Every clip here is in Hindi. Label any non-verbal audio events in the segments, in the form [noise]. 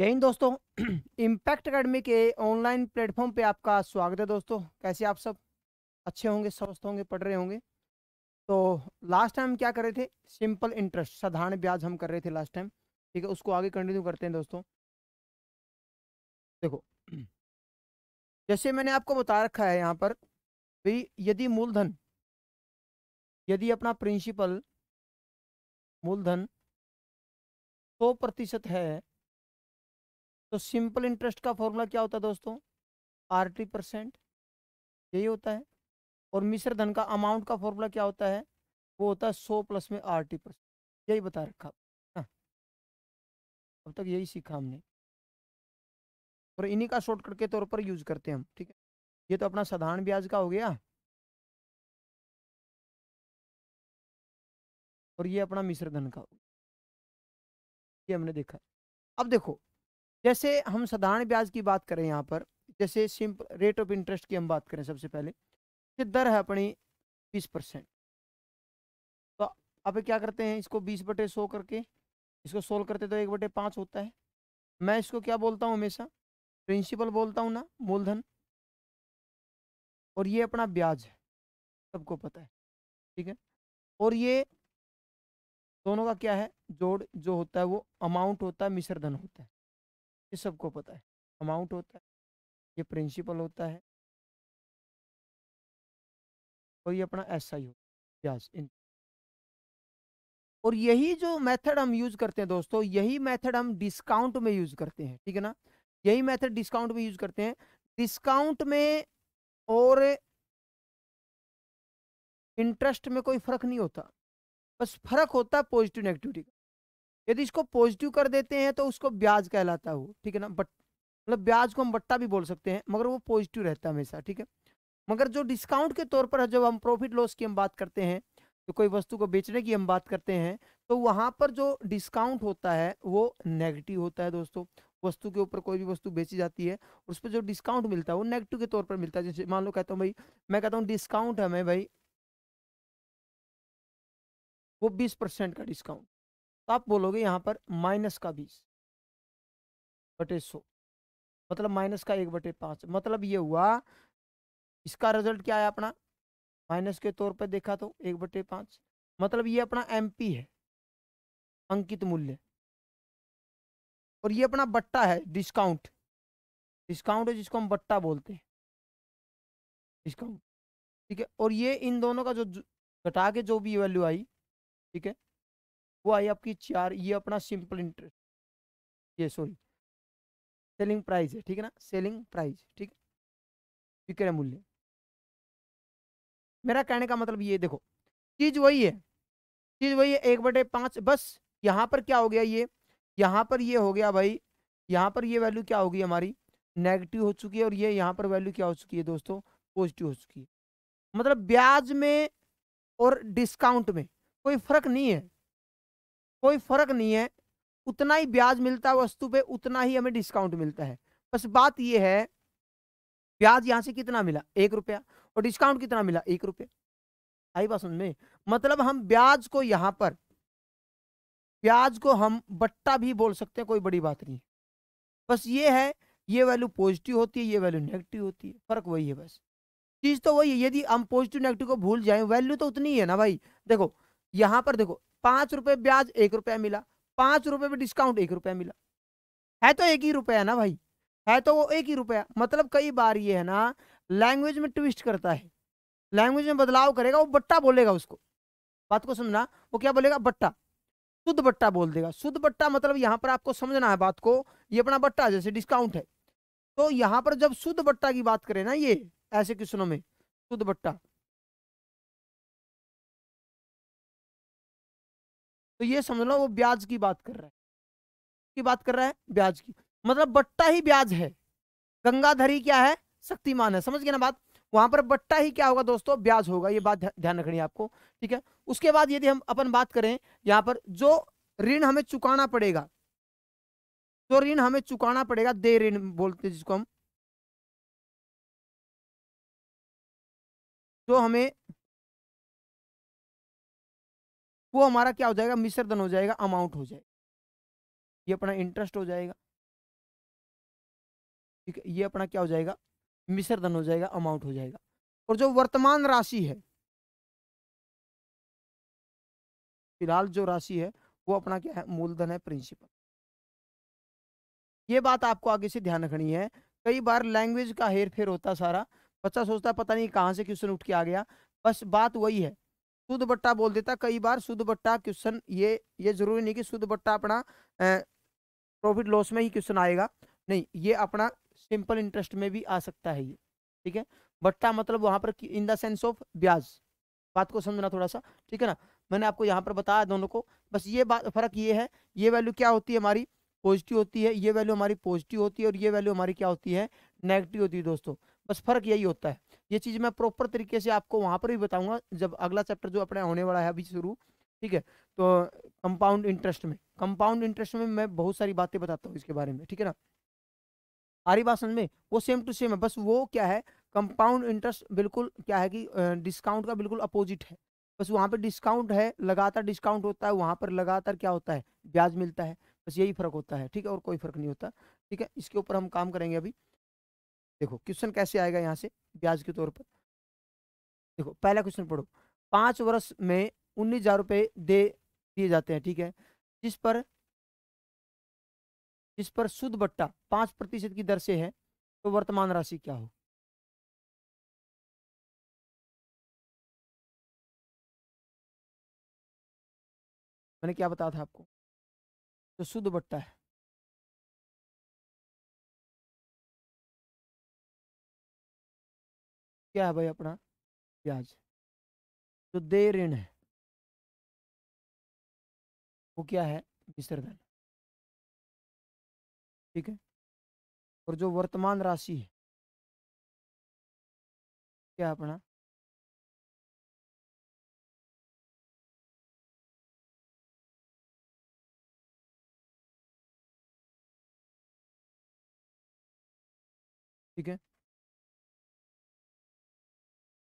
जय हिंद दोस्तों इम्पैक्ट [clears throat] अकेडमी के ऑनलाइन प्लेटफॉर्म पे आपका स्वागत है दोस्तों कैसे आप सब अच्छे होंगे स्वस्थ होंगे पढ़ रहे होंगे तो लास्ट टाइम क्या कर रहे थे सिंपल इंटरेस्ट साधारण ब्याज हम कर रहे थे लास्ट टाइम ठीक है उसको आगे कंटिन्यू करते हैं दोस्तों देखो [clears throat] जैसे मैंने आपको बता रखा है यहाँ पर भी यदि मूलधन यदि अपना प्रिंसिपल मूलधन सौ प्रतिशत है तो सिंपल इंटरेस्ट का फॉर्मूला क्या होता है दोस्तों आर टी परसेंट यही होता है और मिश्र धन का अमाउंट का फॉर्मूला क्या होता है वो होता है सौ प्लस में आर टी परसेंट यही बता रखा हाँ। अब तक यही सीखा हमने और इन्हीं का शॉर्टकट के तौर पर यूज करते हैं हम ठीक है ये तो अपना साधारण ब्याज का हो गया और ये अपना मिश्र धन का हो गया ये हमने देखा अब देखो जैसे हम साधारण ब्याज की बात करें यहाँ पर जैसे सिंपल रेट ऑफ इंटरेस्ट की हम बात करें सबसे पहले तो दर है अपनी बीस परसेंट तो अब क्या करते हैं इसको बीस बटे सौ करके इसको सोल्व करते तो एक बटे पाँच होता है मैं इसको क्या बोलता हूँ हमेशा प्रिंसिपल बोलता हूँ ना मूलधन और ये अपना ब्याज है सबको पता है ठीक है और ये दोनों का क्या है जोड़ जो होता है वो अमाउंट होता है मिश्रधन होता है ये सबको पता है अमाउंट होता है ये प्रिंसिपल होता है और ये अपना ऐसा ही होता है और यही जो मेथड हम यूज़ करते हैं दोस्तों यही मेथड हम डिस्काउंट में यूज़ करते हैं ठीक है ना यही मेथड डिस्काउंट में यूज़ करते हैं डिस्काउंट में और इंटरेस्ट में कोई फर्क नहीं होता बस फर्क होता है पॉजिटिव नेगेटिविटी का यदि इसको पॉजिटिव कर देते हैं तो उसको ब्याज कहलाता है वो ठीक है ना बट मतलब ब्याज को हम बट्टा भी बोल सकते हैं मगर वो पॉजिटिव रहता है हमेशा ठीक है मगर जो डिस्काउंट के तौर पर जब हम प्रॉफिट लॉस की हम बात करते हैं तो कोई वस्तु को बेचने की हम बात करते हैं तो वहाँ पर जो डिस्काउंट होता है वो नेगेटिव होता है दोस्तों वस्तु के ऊपर कोई भी वस्तु बेची जाती है उस पर जो डिस्काउंट मिलता है वो नेगेटिव के तौर पर मिलता है जैसे मान लो कहता हूँ भाई मैं कहता हूँ डिस्काउंट हमें भाई वो बीस परसेंट का डिस्काउंट तो आप बोलोगे यहाँ पर माइनस का बीस बटे सौ मतलब माइनस का एक बटे पाँच मतलब ये हुआ इसका रिजल्ट क्या है अपना माइनस के तौर पर देखा तो एक बटे पाँच मतलब ये अपना पी है अंकित मूल्य और ये अपना बट्टा है डिस्काउंट डिस्काउंट है जिसको हम बट्टा बोलते हैं डिस्काउंट ठीक है और ये इन दोनों का जो घटा के जो भी वैल्यू आई ठीक है वो आई आपकी चार ये अपना सिंपल इंटरेस्ट ये सॉरी सेलिंग प्राइस है ठीक है ना सेलिंग प्राइस ठीक है विक्रय मूल्य मेरा कहने का मतलब ये देखो चीज वही है चीज वही है एक बटे पाँच बस यहाँ पर क्या हो गया ये यहाँ पर ये हो गया भाई यहाँ पर ये वैल्यू क्या होगी हमारी नेगेटिव हो चुकी है और ये यहाँ पर वैल्यू क्या हो चुकी है दोस्तों पॉजिटिव हो चुकी है मतलब ब्याज में और डिस्काउंट में कोई फर्क नहीं है कोई फर्क नहीं है उतना ही ब्याज मिलता है वस्तु पे उतना ही हमें डिस्काउंट मिलता है बस बात यह है ब्याज यहाँ से कितना मिला एक रुपया और डिस्काउंट कितना मिला एक रुपया आई बात समझ में मतलब हम ब्याज को यहाँ पर ब्याज को हम बट्टा भी बोल सकते हैं कोई बड़ी बात नहीं बस ये है ये वैल्यू पॉजिटिव होती है ये वैल्यू नेगेटिव होती है फर्क वही है बस चीज़ तो वही है यदि हम पॉजिटिव नेगेटिव को भूल जाए वैल्यू तो उतनी ही है ना भाई देखो यहाँ पर देखो पांच रुपए ब्याज एक रुपया मिला पांच रुपए पे डिस्काउंट एक रुपया मिला है तो एक ही रुपया ना भाई है तो वो एक ही रुपया मतलब कई बार ये है ना लैंग्वेज में ट्विस्ट करता है लैंग्वेज में बदलाव करेगा वो बट्टा बोलेगा उसको बात को समझना वो क्या बोलेगा बट्टा शुद्ध बट्टा बोल देगा शुद्ध बट्टा मतलब यहाँ पर आपको समझना है बात को ये अपना बट्टा जैसे डिस्काउंट है तो यहाँ पर जब शुद्ध बट्टा की बात करें ना ये ऐसे क्वेश्चनों में शुद्ध बट्टा तो ये समझ लो वो ब्याज की बात कर रहा है की बात कर रहा है ब्याज की मतलब बट्टा ही ब्याज है गंगाधरी क्या है शक्तिमान है समझ गया ना बात वहां पर बट्टा ही क्या होगा दोस्तों ब्याज होगा ये बात ध्यान रखनी है आपको ठीक है उसके बाद यदि हम अपन बात करें यहाँ पर जो ऋण हमें चुकाना पड़ेगा जो ऋण हमें चुकाना पड़ेगा दे ऋण बोलते जिसको हम जो हमें वो हमारा क्या हो जाएगा मिश्रधन हो जाएगा अमाउंट हो जाएगा ये अपना इंटरेस्ट हो जाएगा ठीक है ये अपना क्या हो जाएगा मिश्रधन हो जाएगा अमाउंट हो जाएगा और जो वर्तमान राशि है फिलहाल जो राशि है वो अपना क्या है मूलधन है प्रिंसिपल ये बात आपको आगे से ध्यान रखनी है कई बार लैंग्वेज का हेर फेर होता सारा बच्चा सोचता है पता नहीं कहाँ से क्वेश्चन उठ के आ गया बस बात वही है शुद्ध बट्टा बोल देता कई बार शुद्ध बट्टा क्वेश्चन ये ये जरूरी नहीं कि शुद्ध बट्टा अपना प्रॉफिट लॉस में ही क्वेश्चन आएगा नहीं ये अपना सिंपल इंटरेस्ट में भी आ सकता है ये ठीक है बट्टा मतलब वहाँ पर इन द सेंस ऑफ ब्याज बात को समझना थोड़ा सा ठीक है ना मैंने आपको यहाँ पर बताया दोनों को बस ये बात फर्क ये है ये वैल्यू क्या होती है हमारी पॉजिटिव होती है ये वैल्यू हमारी पॉजिटिव होती है और ये वैल्यू हमारी क्या होती है नेगेटिव होती है दोस्तों बस फर्क यही होता है ये चीज़ मैं प्रॉपर तरीके से आपको वहां पर भी बताऊंगा जब अगला चैप्टर जो अपने होने वाला है अभी शुरू ठीक है तो कंपाउंड इंटरेस्ट में कंपाउंड इंटरेस्ट में मैं बहुत सारी बातें बताता हूँ इसके बारे में ठीक है ना आरिभाषण में वो सेम टू सेम है बस वो क्या है कंपाउंड इंटरेस्ट बिल्कुल क्या है कि डिस्काउंट का बिल्कुल अपोजिट है बस वहाँ पर डिस्काउंट है लगातार डिस्काउंट होता है वहाँ पर लगातार क्या होता है ब्याज मिलता है बस यही फर्क होता है ठीक है और कोई फर्क नहीं होता ठीक है इसके ऊपर हम काम करेंगे अभी देखो क्वेश्चन कैसे आएगा यहाँ से ब्याज के तौर पर देखो पहला क्वेश्चन पढ़ो पाँच वर्ष में उन्नीस हजार रुपये दे दिए जाते हैं ठीक है जिस पर जिस पर शुद्ध बट्टा पाँच प्रतिशत की दर से है तो वर्तमान राशि क्या हो मैंने क्या बताया था आपको जो तो शुद्ध बट्टा है क्या है भाई अपना ब्याज जो दे ऋण है वो क्या है मिश्रधन ठीक है और जो वर्तमान राशि है क्या अपना ठीक है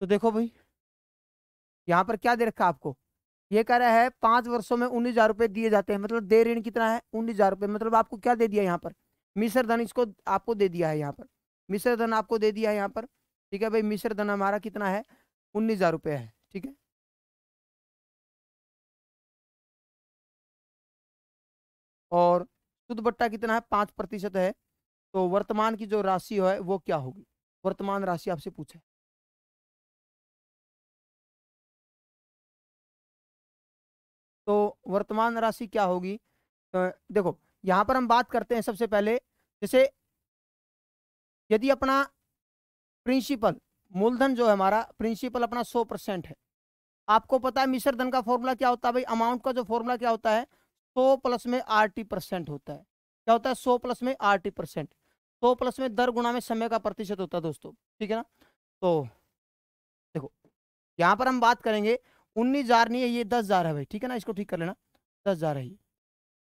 तो देखो भाई यहां पर क्या दे रखा आपको ये कह रहा है पांच वर्षों में उन्नीस हजार रुपए दिए जाते हैं मतलब दे ऋण कितना है उन्नीस हजार रुपये मतलब आपको क्या दे दिया यहाँ पर मिश्र धन इसको आपको दे दिया है यहाँ पर मिश्र धन आपको दे दिया है यहाँ पर ठीक है भाई मिश्र धन हमारा कितना है उन्नीस हजार रुपये है ठीक है और शुद्ध बट्टा कितना है पांच प्रतिशत है तो वर्तमान की जो राशि है वो क्या होगी वर्तमान राशि आपसे पूछा तो वर्तमान राशि क्या होगी तो देखो यहां पर हम बात करते हैं सबसे पहले जैसे यदि अपना प्रिंसिपल मूलधन जो है हमारा प्रिंसिपल अपना सौ परसेंट है आपको पता है मिश्र धन का फॉर्मूला क्या होता है भाई अमाउंट का जो फॉर्मूला क्या होता है सौ प्लस में आर टी परसेंट होता है क्या होता है सौ प्लस में आर टी परसेंट सौ प्लस में दर गुणा में समय का प्रतिशत होता है दोस्तों ठीक है ना तो देखो यहाँ पर हम बात करेंगे उन्नीस हजार नहीं है ये दस हजार है भाई ठीक है ना इसको ठीक कर लेना दस हजार है ये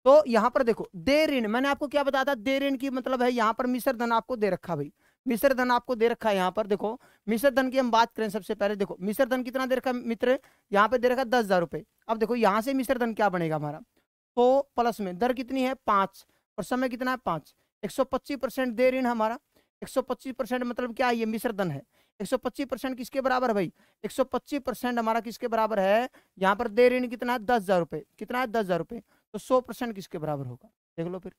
तो यहाँ पर देखो दे ऋण मैंने आपको क्या बताया था दे ऋण की मतलब है यहाँ पर मिश्र धन आपको दे रखा भाई मिश्र धन आपको दे रखा है यहाँ पर देखो मिश्र धन की हम बात करें सबसे पहले देखो मिश्र धन कितना दे रखा मित्र यहाँ पे दे रखा दस हजार रुपये अब देखो यहाँ से मिश्र धन क्या बनेगा हमारा तो प्लस में दर कितनी है पाँच और समय कितना है पाँच 125 परसेंट दे ऋण हमारा 125 मतलब क्या है ये मिश्रधन है 125 परसेंट किसके बराबर है भाई 125 परसेंट हमारा किसके बराबर है यहाँ पर दे ऋण कितना है दस हज़ार रुपये कितना है दस हज़ार रुपये तो 100% परसेंट किसके बराबर होगा देख लो फिर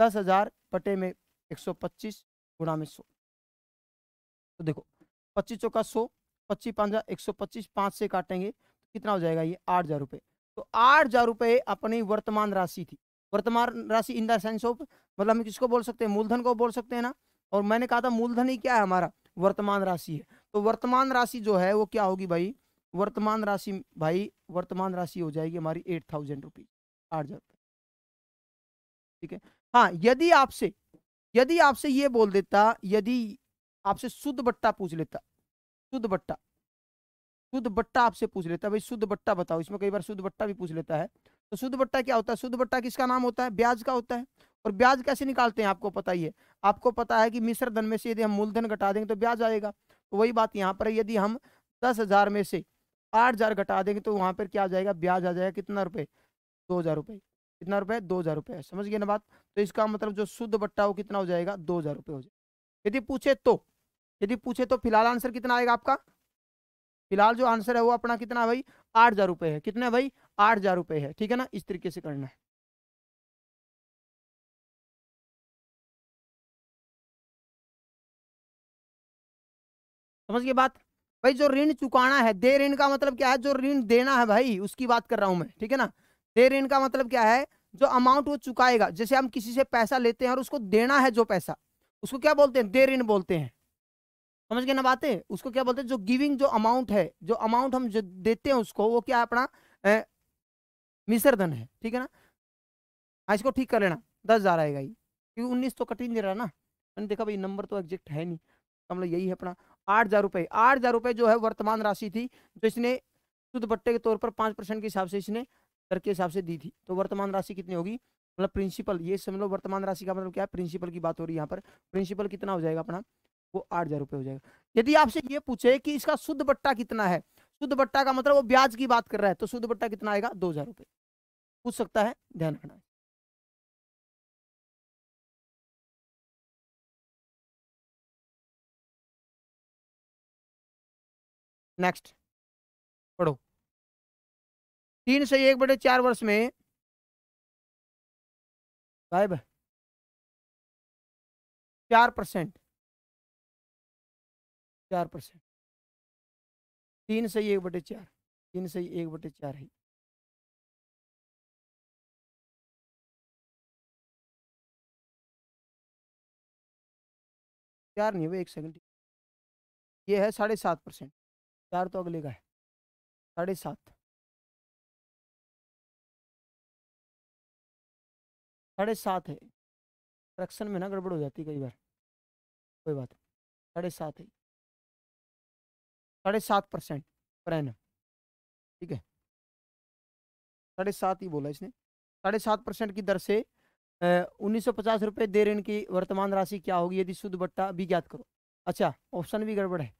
दस हज़ार पटे में 125 सौ पच्चीस गुणा में सौ तो देखो पच्चीस चौका सौ पच्चीस पाँच एक सौ पच्चीस पाँच से काटेंगे तो कितना हो जाएगा ये आठ हज़ार रुपये तो आठ हज़ार रुपये अपनी वर्तमान राशि थी वर्तमान राशि इन द सेंस ऑफ मतलब हम किसको बोल सकते हैं मूलधन को बोल सकते हैं ना और मैंने कहा था मूलधन ही क्या है हमारा वर्तमान राशि है तो वर्तमान राशि जो है वो क्या होगी भाई वर्तमान राशि भाई वर्तमान राशि हो जाएगी हमारी एट थाउजेंड रुपीज आठ हजार ठीक है हाँ यदि आपसे यदि आपसे ये बोल देता यदि आपसे शुद्ध बट्टा पूछ लेता शुद्ध बट्टा शुद्ध बट्टा आपसे पूछ लेता भाई शुद्ध बट्टा बताओ इसमें कई बार शुद्ध बट्टा भी पूछ लेता है तो शुद्ध बट्टा क्या होता है शुद्ध बट्टा किसका नाम होता है ब्याज का होता है और ब्याज कैसे निकालते हैं आपको पता ही है आपको पता है कि मिश्र धन में से यदि हम मूलधन घटा देंगे तो ब्याज आएगा तो वही बात यहाँ पर यदि हम दस हज़ार में से आठ हज़ार घटा देंगे तो वहाँ पर क्या आ जाएगा ब्याज आ जाएगा कितना रुपये दो हज़ार रुपये कितना रुपये दो हज़ार रुपये समझ गए ना बात तो इसका मतलब जो शुद्ध बट्टा वो कितना हो जाएगा दो हज़ार रुपये हो जाएगा यदि पूछे तो यदि पूछे तो फिलहाल आंसर कितना आएगा आपका फिलहाल जो आंसर है वो अपना कितना भाई आठ हज़ार रुपए है कितना भाई आठ हज़ार रुपए है ठीक है ना इस तरीके से करना है समझ गए बात भाई जो ऋण चुकाना है दे ऋण का मतलब क्या है जो ऋण देना है भाई उसकी बात कर रहा हूँ मैं ठीक है ना दे ऋण का मतलब क्या है जो अमाउंट वो चुकाएगा जैसे हम किसी से पैसा लेते हैं और उसको देना है जो पैसा उसको क्या बोलते हैं दे ऋण बोलते हैं समझ गए ना बातें उसको क्या बोलते हैं जो गिविंग जो अमाउंट है जो अमाउंट हम जो देते हैं उसको वो क्या अपना मिसरधन है ठीक है ना हाँ इसको ठीक कर लेना दस हज़ार आएगा ये क्योंकि उन्नीस तो कठिन दे रहा ना मैंने देखा भाई नंबर तो एग्जैक्ट है नहीं तो हम मतलब लोग यही है अपना आठ हज़ार रुपये आठ हज़ार रुपये जो है वर्तमान राशि थी जो इसने शुद्ध बट्टे के तौर पर पांच परसेंट के हिसाब से इसने दर के हिसाब से दी थी तो वर्तमान राशि कितनी होगी मतलब प्रिंसिपल ये समझ मतलब लो वर्तमान राशि का मतलब क्या है प्रिंसिपल की बात हो रही है यहाँ पर प्रिंसिपल कितना हो जाएगा अपना वो आठ हज़ार रुपये हो जाएगा यदि आपसे ये पूछे कि इसका शुद्ध बट्टा कितना है शुद्ध बट्टा का मतलब वो ब्याज की बात कर रहा है तो शुद्ध बट्टा कितना आएगा दो हज़ार रुपये पूछ सकता है ध्यान रखना नेक्स्ट पढ़ो तीन से एक बटे चार वर्ष में है चार परसेंट चार परसेंट तीन से एक बटे चार तीन से एक बटे चार है चार नहीं वो एक सेकंड ये है साढ़े सात परसेंट चार तो अगले का है साढ़े सात साढ़े सात है फ्रैक्शन में ना गड़बड़ हो जाती कई बार कोई बात साढ़े सात है साढ़े सात परसेंट पर ठीक है साढ़े सात ही बोला इसने साढ़े सात परसेंट की दर से उन्नीस सौ पचास रुपये देर इनकी वर्तमान राशि क्या होगी यदि शुद्ध बट्टा भी ज्ञात करो अच्छा ऑप्शन भी गड़बड़ है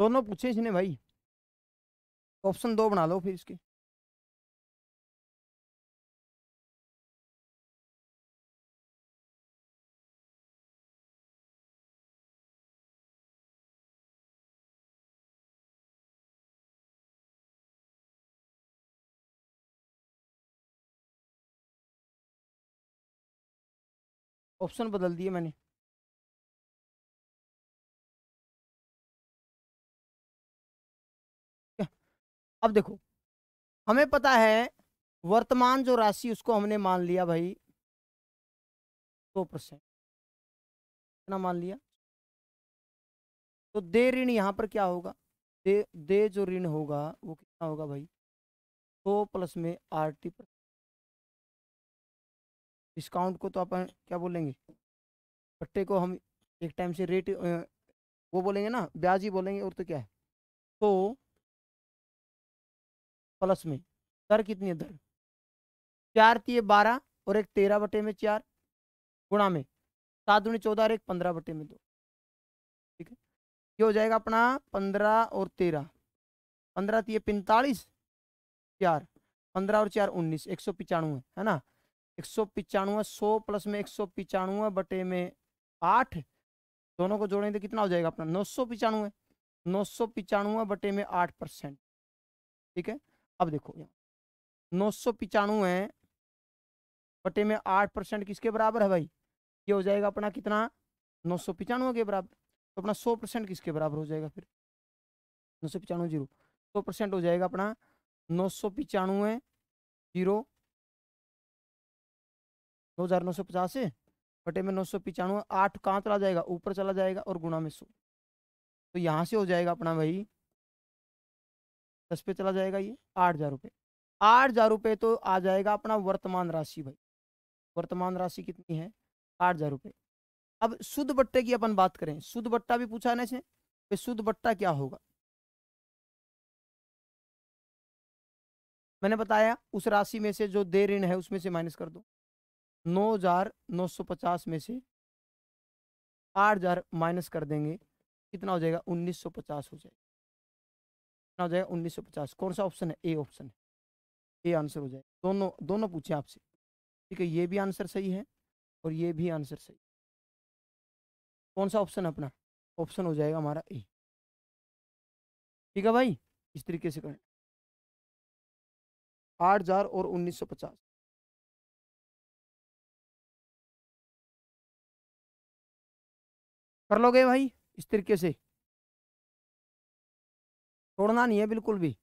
दोनों तो पूछे इसने भाई ऑप्शन दो बना लो फिर इसके ऑप्शन बदल दिए मैंने अब देखो हमें पता है वर्तमान जो राशि उसको हमने मान लिया भाई दो परसेंट कितना मान लिया तो दे ऋण यहाँ पर क्या होगा दे दे जो ऋण होगा वो कितना होगा भाई दो प्लस में आर टी पर डिस्काउंट को तो अपन क्या बोलेंगे पट्टे को हम एक टाइम से रेट वो बोलेंगे ना ब्याज ही बोलेंगे और तो क्या है तो प्लस में दर कितनी है दर चार तीय बारह और एक तेरह बटे में चार गुणा में सात गुणी चौदह और एक पंद्रह बटे में दो ठीक है ये हो जाएगा अपना पंद्रह और तेरह पंद्रह तीय पैंतालीस चार पंद्रह और चार उन्नीस एक सौ पिचानवे है ना एक सौ पिचानवे सौ प्लस में एक सौ पिचानवे बटे में आठ दोनों को जोड़ेंगे तो कितना हो जाएगा अपना नौ सौ पिचानवे नौ सौ पिचानवे बटे में आठ परसेंट ठीक है अब देखो नौ सौ पिचानवे बटे में आठ परसेंट किसके बराबर है भाई ये हो जाएगा अपना कितना नौ सौ पिचानवे के बराबर तो अपना सौ परसेंट किसके बराबर हो जाएगा फिर नौ सौ पिचानवे जीरो सौ परसेंट हो जाएगा अपना नौ सौ पिचानवे जीरो दो हज़ार नौ सौ पचास बटे में नौ सौ पिचानवे आठ कहाँ चला जाएगा ऊपर चला जाएगा और गुणा में सौ तो यहाँ से हो जाएगा अपना भाई दस पे चला जाएगा ये आठ हज़ार रुपये आठ हज़ार रुपये तो आ जाएगा अपना वर्तमान राशि भाई वर्तमान राशि कितनी है आठ हज़ार रुपये अब शुद्ध बट्टे की अपन बात करें शुद्ध बट्टा भी पूछा ना इसने शुद्ध बट्टा क्या होगा मैंने बताया उस राशि में से जो दे ऋण है उसमें से माइनस कर दो नौ हजार नौ सौ पचास में से आठ हजार माइनस कर देंगे कितना हो जाएगा उन्नीस सौ पचास हो जाएगा कितना हो जाएगा उन्नीस सौ पचास कौन सा ऑप्शन है ए ऑप्शन है ए आंसर हो जाएगा दोनों दोनों पूछे आपसे ठीक है ये भी आंसर सही है और ये भी आंसर सही कौन सा ऑप्शन है अपना ऑप्शन हो जाएगा हमारा ए ठीक है भाई इस तरीके से करें आठ हजार और उन्नीस सौ पचास कर लोगे भाई इस तरीके से छोड़ना नहीं है बिल्कुल भी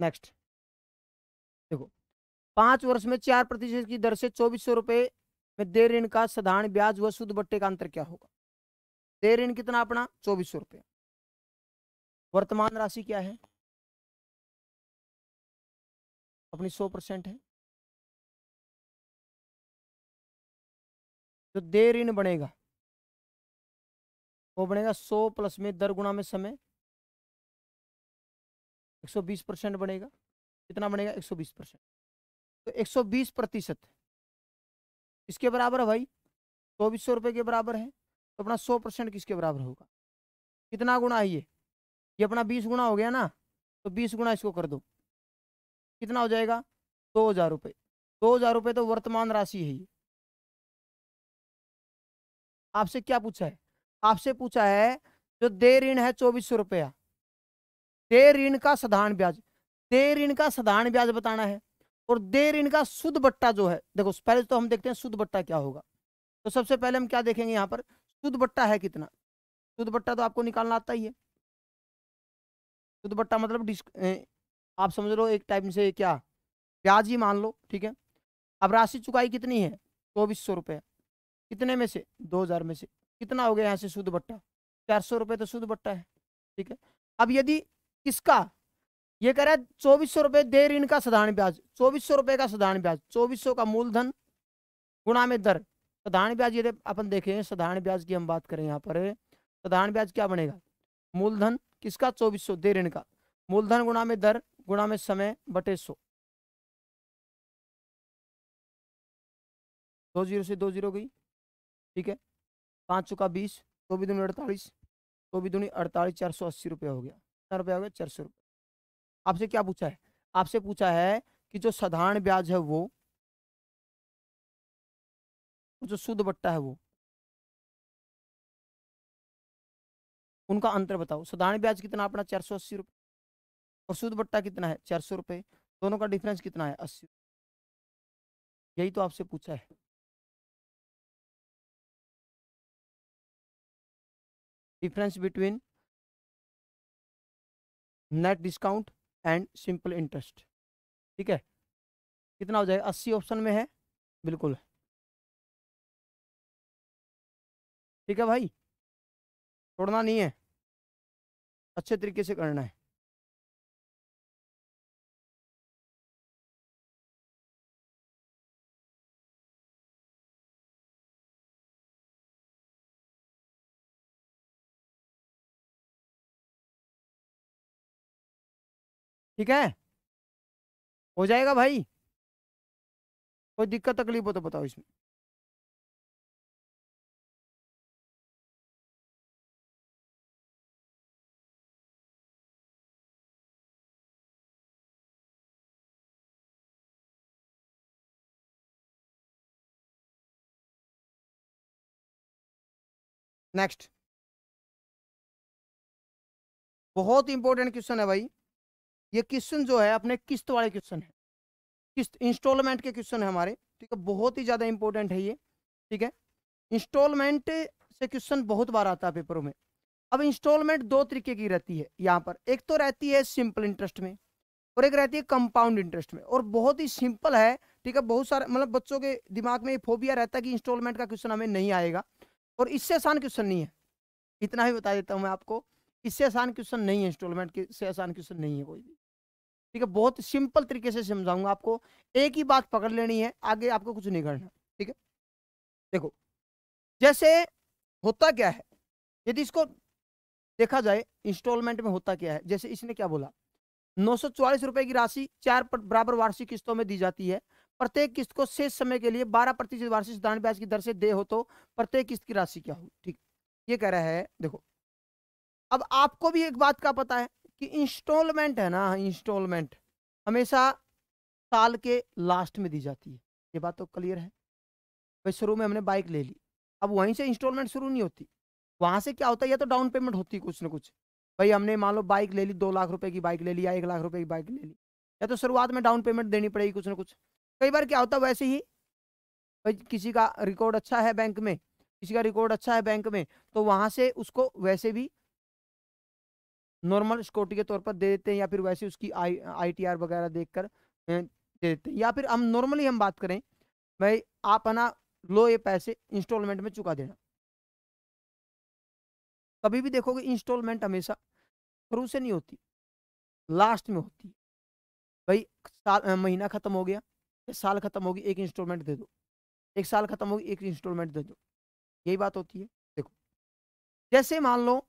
नेक्स्ट देखो पांच वर्ष में चार प्रतिशत की दर से चौबीस सौ रुपए में देर ऋण का साधारण ब्याज व शुद्ध बट्टे का अंतर क्या होगा देर ऋण कितना अपना चौबीस सौ रुपये वर्तमान राशि क्या है अपनी सौ परसेंट है जो दे ऋण बनेगा वो बनेगा सौ प्लस में दर गुणा में समय 120 परसेंट बनेगा कितना बनेगा 120 परसेंट तो 120 प्रतिशत इसके बराबर है भाई चौबीस सौ रुपये के बराबर है तो अपना 100 परसेंट किसके बराबर होगा कितना गुणा है ये ये अपना 20 गुणा हो गया ना तो 20 गुणा इसको कर दो कितना हो जाएगा दो हज़ार रुपये दो हज़ार रुपये तो वर्तमान राशि है ये आपसे क्या पूछा है आपसे पूछा है जो दे ऋण है चौबीस सौ रुपया दे ऋण का साधारण ब्याज दे ऋण का साधारण ब्याज बताना है और दे ऋण का शुद्ध बट्टा जो है देखो पहले तो हम देखते हैं शुद्ध बट्टा क्या होगा तो सबसे पहले हम क्या देखेंगे यहाँ पर शुद्ध बट्टा है कितना शुद्ध बट्टा तो आपको निकालना आता ही है शुद्ध बट्टा मतलब आप समझ लो एक टाइम से क्या ब्याज ही मान लो ठीक है अब राशि चुकाई कितनी है चौबीस सौ रुपये कितने में से दो हज़ार में से कितना हो गया यहाँ से शुद्ध बट्टा चार सौ रुपये तो शुद्ध बट्टा है ठीक है अब यदि किसका ये कह रहा है चौबीस सौ रुपये दे ऋण का साधारण ब्याज चौबीस सौ रुपये का साधारण ब्याज चौबीस सौ का मूलधन गुणा में दर साधारण ब्याज यदि अपन देखें साधारण ब्याज की हम बात करें यहाँ पर साधारण ब्याज क्या बनेगा मूलधन किसका चौबीस सौ दे ऋण का मूलधन गुणा में दर गुणा में समय बटे सौ दो जीरो से दो जीरो गई ठीक है पाँच का बीस चौबीस दूनी अड़तालीस चौबीस दूनी अड़तालीस चार सौ अस्सी रुपये हो गया कितना रुपया हो गया चार सौ रुपये आपसे क्या पूछा है आपसे पूछा है कि जो साधारण ब्याज है वो जो शुद्ध बट्टा है वो उनका अंतर बताओ साधारण ब्याज कितना अपना चार सौ अस्सी रुपये और शुद्ध बट्टा कितना है चार सौ रुपये दोनों का डिफरेंस कितना है अस्सी यही तो आपसे पूछा है difference between net discount and simple interest ठीक है कितना हो जाएगा अस्सी ऑप्शन में है बिल्कुल ठीक है भाई छोड़ना नहीं है अच्छे तरीके से करना है ठीक है हो जाएगा भाई कोई दिक्कत तकलीफ हो तो बताओ इसमें नेक्स्ट बहुत इंपॉर्टेंट क्वेश्चन है भाई ये क्वेश्चन जो है अपने किस्त वाले क्वेश्चन है किस्त इंस्टॉलमेंट के क्वेश्चन है हमारे ठीक है बहुत ही ज़्यादा इंपॉर्टेंट है ये ठीक है इंस्टॉलमेंट से क्वेश्चन बहुत बार आता है पेपरों में अब इंस्टॉलमेंट दो तरीके की रहती है यहाँ पर एक तो रहती है सिंपल इंटरेस्ट में और एक रहती है कंपाउंड इंटरेस्ट में और बहुत ही सिंपल है ठीक है बहुत सारे मतलब बच्चों के दिमाग में ये फोबिया रहता है कि इंस्टॉलमेंट का क्वेश्चन हमें नहीं आएगा और इससे आसान क्वेश्चन नहीं है इतना ही बता देता हूँ मैं आपको इससे आसान क्वेश्चन नहीं है इंस्टॉलमेंट के से आसान क्वेश्चन नहीं है कोई भी ठीक है बहुत सिंपल तरीके से समझाऊंगा आपको एक ही बात पकड़ लेनी है आगे आपको कुछ नहीं करना ठीक है देखो जैसे होता क्या है यदि इसको देखा जाए इंस्टॉलमेंट में होता क्या है जैसे इसने क्या बोला नौ रुपए की राशि चार बराबर वार्षिक किस्तों में दी जाती है प्रत्येक किस्त को शेष समय के लिए बारह प्रतिशत वार्षिक साधारण ब्याज की दर से दे हो तो प्रत्येक किस्त की राशि क्या होगी ठीक ये कह रहा है देखो अब आपको भी एक बात का पता है कि इंस्टॉलमेंट है ना इंस्टॉलमेंट हमेशा साल के लास्ट में दी जाती है ये बात तो क्लियर है भाई शुरू में हमने बाइक ले ली अब वहीं से इंस्टॉलमेंट शुरू नहीं होती वहाँ से क्या होता है या तो डाउन पेमेंट होती कुछ ना कुछ भाई हमने मान लो बाइक ले ली दो लाख रुपए की बाइक ले ली या एक लाख रुपए की बाइक ले ली या तो शुरुआत में डाउन पेमेंट देनी पड़ेगी कुछ ना कुछ कई बार क्या होता है वैसे ही भाई किसी का रिकॉर्ड अच्छा है बैंक में किसी का रिकॉर्ड अच्छा है बैंक में तो वहाँ से उसको वैसे भी नॉर्मल सिक्योरिटी के तौर पर दे देते हैं या फिर वैसे उसकी आई आई वगैरह देख कर दे देते हैं या फिर हम नॉर्मली हम बात करें भाई आप है ना लो ये पैसे इंस्टॉलमेंट में चुका देना कभी भी देखोगे इंस्टॉलमेंट हमेशा शुरू से नहीं होती लास्ट में होती भाई साल महीना ख़त्म हो गया एक साल ख़त्म होगी एक इंस्टॉलमेंट दे दो एक साल ख़त्म होगी एक इंस्टॉलमेंट दे दो यही बात होती है देखो जैसे मान लो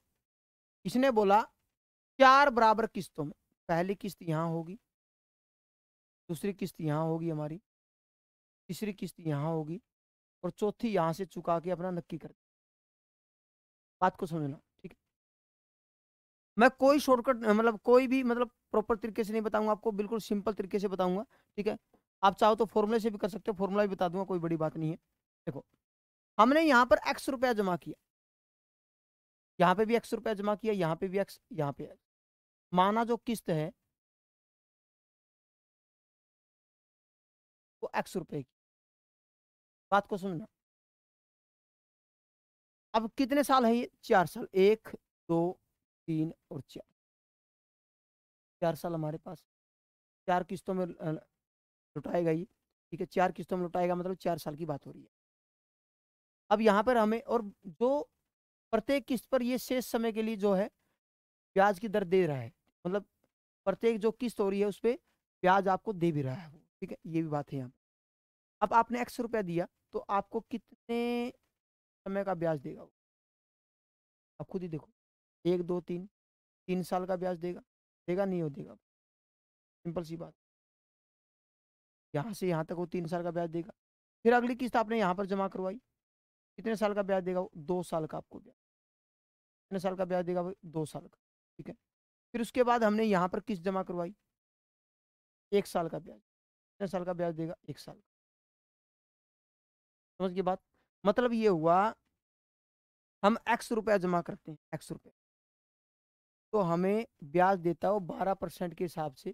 इसने बोला चार बराबर किस्तों में पहली किस्त यहाँ होगी दूसरी किस्त यहाँ होगी हमारी तीसरी किस्त यहाँ होगी और चौथी यहाँ से चुका के अपना नक्की कर बात को समझना ठीक है मैं कोई शॉर्टकट मतलब कोई भी मतलब प्रॉपर तरीके से नहीं बताऊंगा आपको बिल्कुल सिंपल तरीके से बताऊंगा ठीक है आप चाहो तो फॉर्मूले से भी कर सकते हो फॉर्मूला भी बता दूंगा कोई बड़ी बात नहीं है देखो हमने यहाँ पर एक्स रुपया जमा किया यहाँ पे भी एक्स रुपया जमा किया यहाँ पे भी एक्स यहाँ पे एक्स माना जो किस्त है वो एक्स रुपए की बात को समझना अब कितने साल है ये चार साल एक दो तीन और चार चार साल हमारे पास चार किस्तों में लुटाएगा ये ठीक है चार किस्तों में लुटाएगा मतलब चार साल की बात हो रही है अब यहाँ पर हमें और जो प्रत्येक किस्त पर ये शेष समय के लिए जो है ब्याज की दर दे रहा है मतलब प्रत्येक जो किस्त हो रही है उस पर ब्याज आपको दे भी रहा है वो ठीक है ये भी बात है यहाँ अब आपने एक्स रुपया दिया तो आपको कितने समय का ब्याज देगा वो आप खुद ही देखो एक दो तीन तीन साल का ब्याज देगा देगा नहीं हो देगा सिंपल सी बात यहाँ से यहाँ तक वो तीन साल का ब्याज देगा फिर अगली किस्त आपने यहाँ पर जमा करवाई कितने साल का ब्याज देगा वो दो साल का आपको ब्याज कितने साल का ब्याज देगा वो दो साल का ठीक है फिर उसके बाद हमने यहाँ पर किस्त जमा करवाई एक साल का ब्याज कितने साल का ब्याज देगा एक साल समझ की बात मतलब ये हुआ हम एक्स रुपया जमा करते हैं एक्स रुपया तो हमें ब्याज देता हो बारह परसेंट के हिसाब से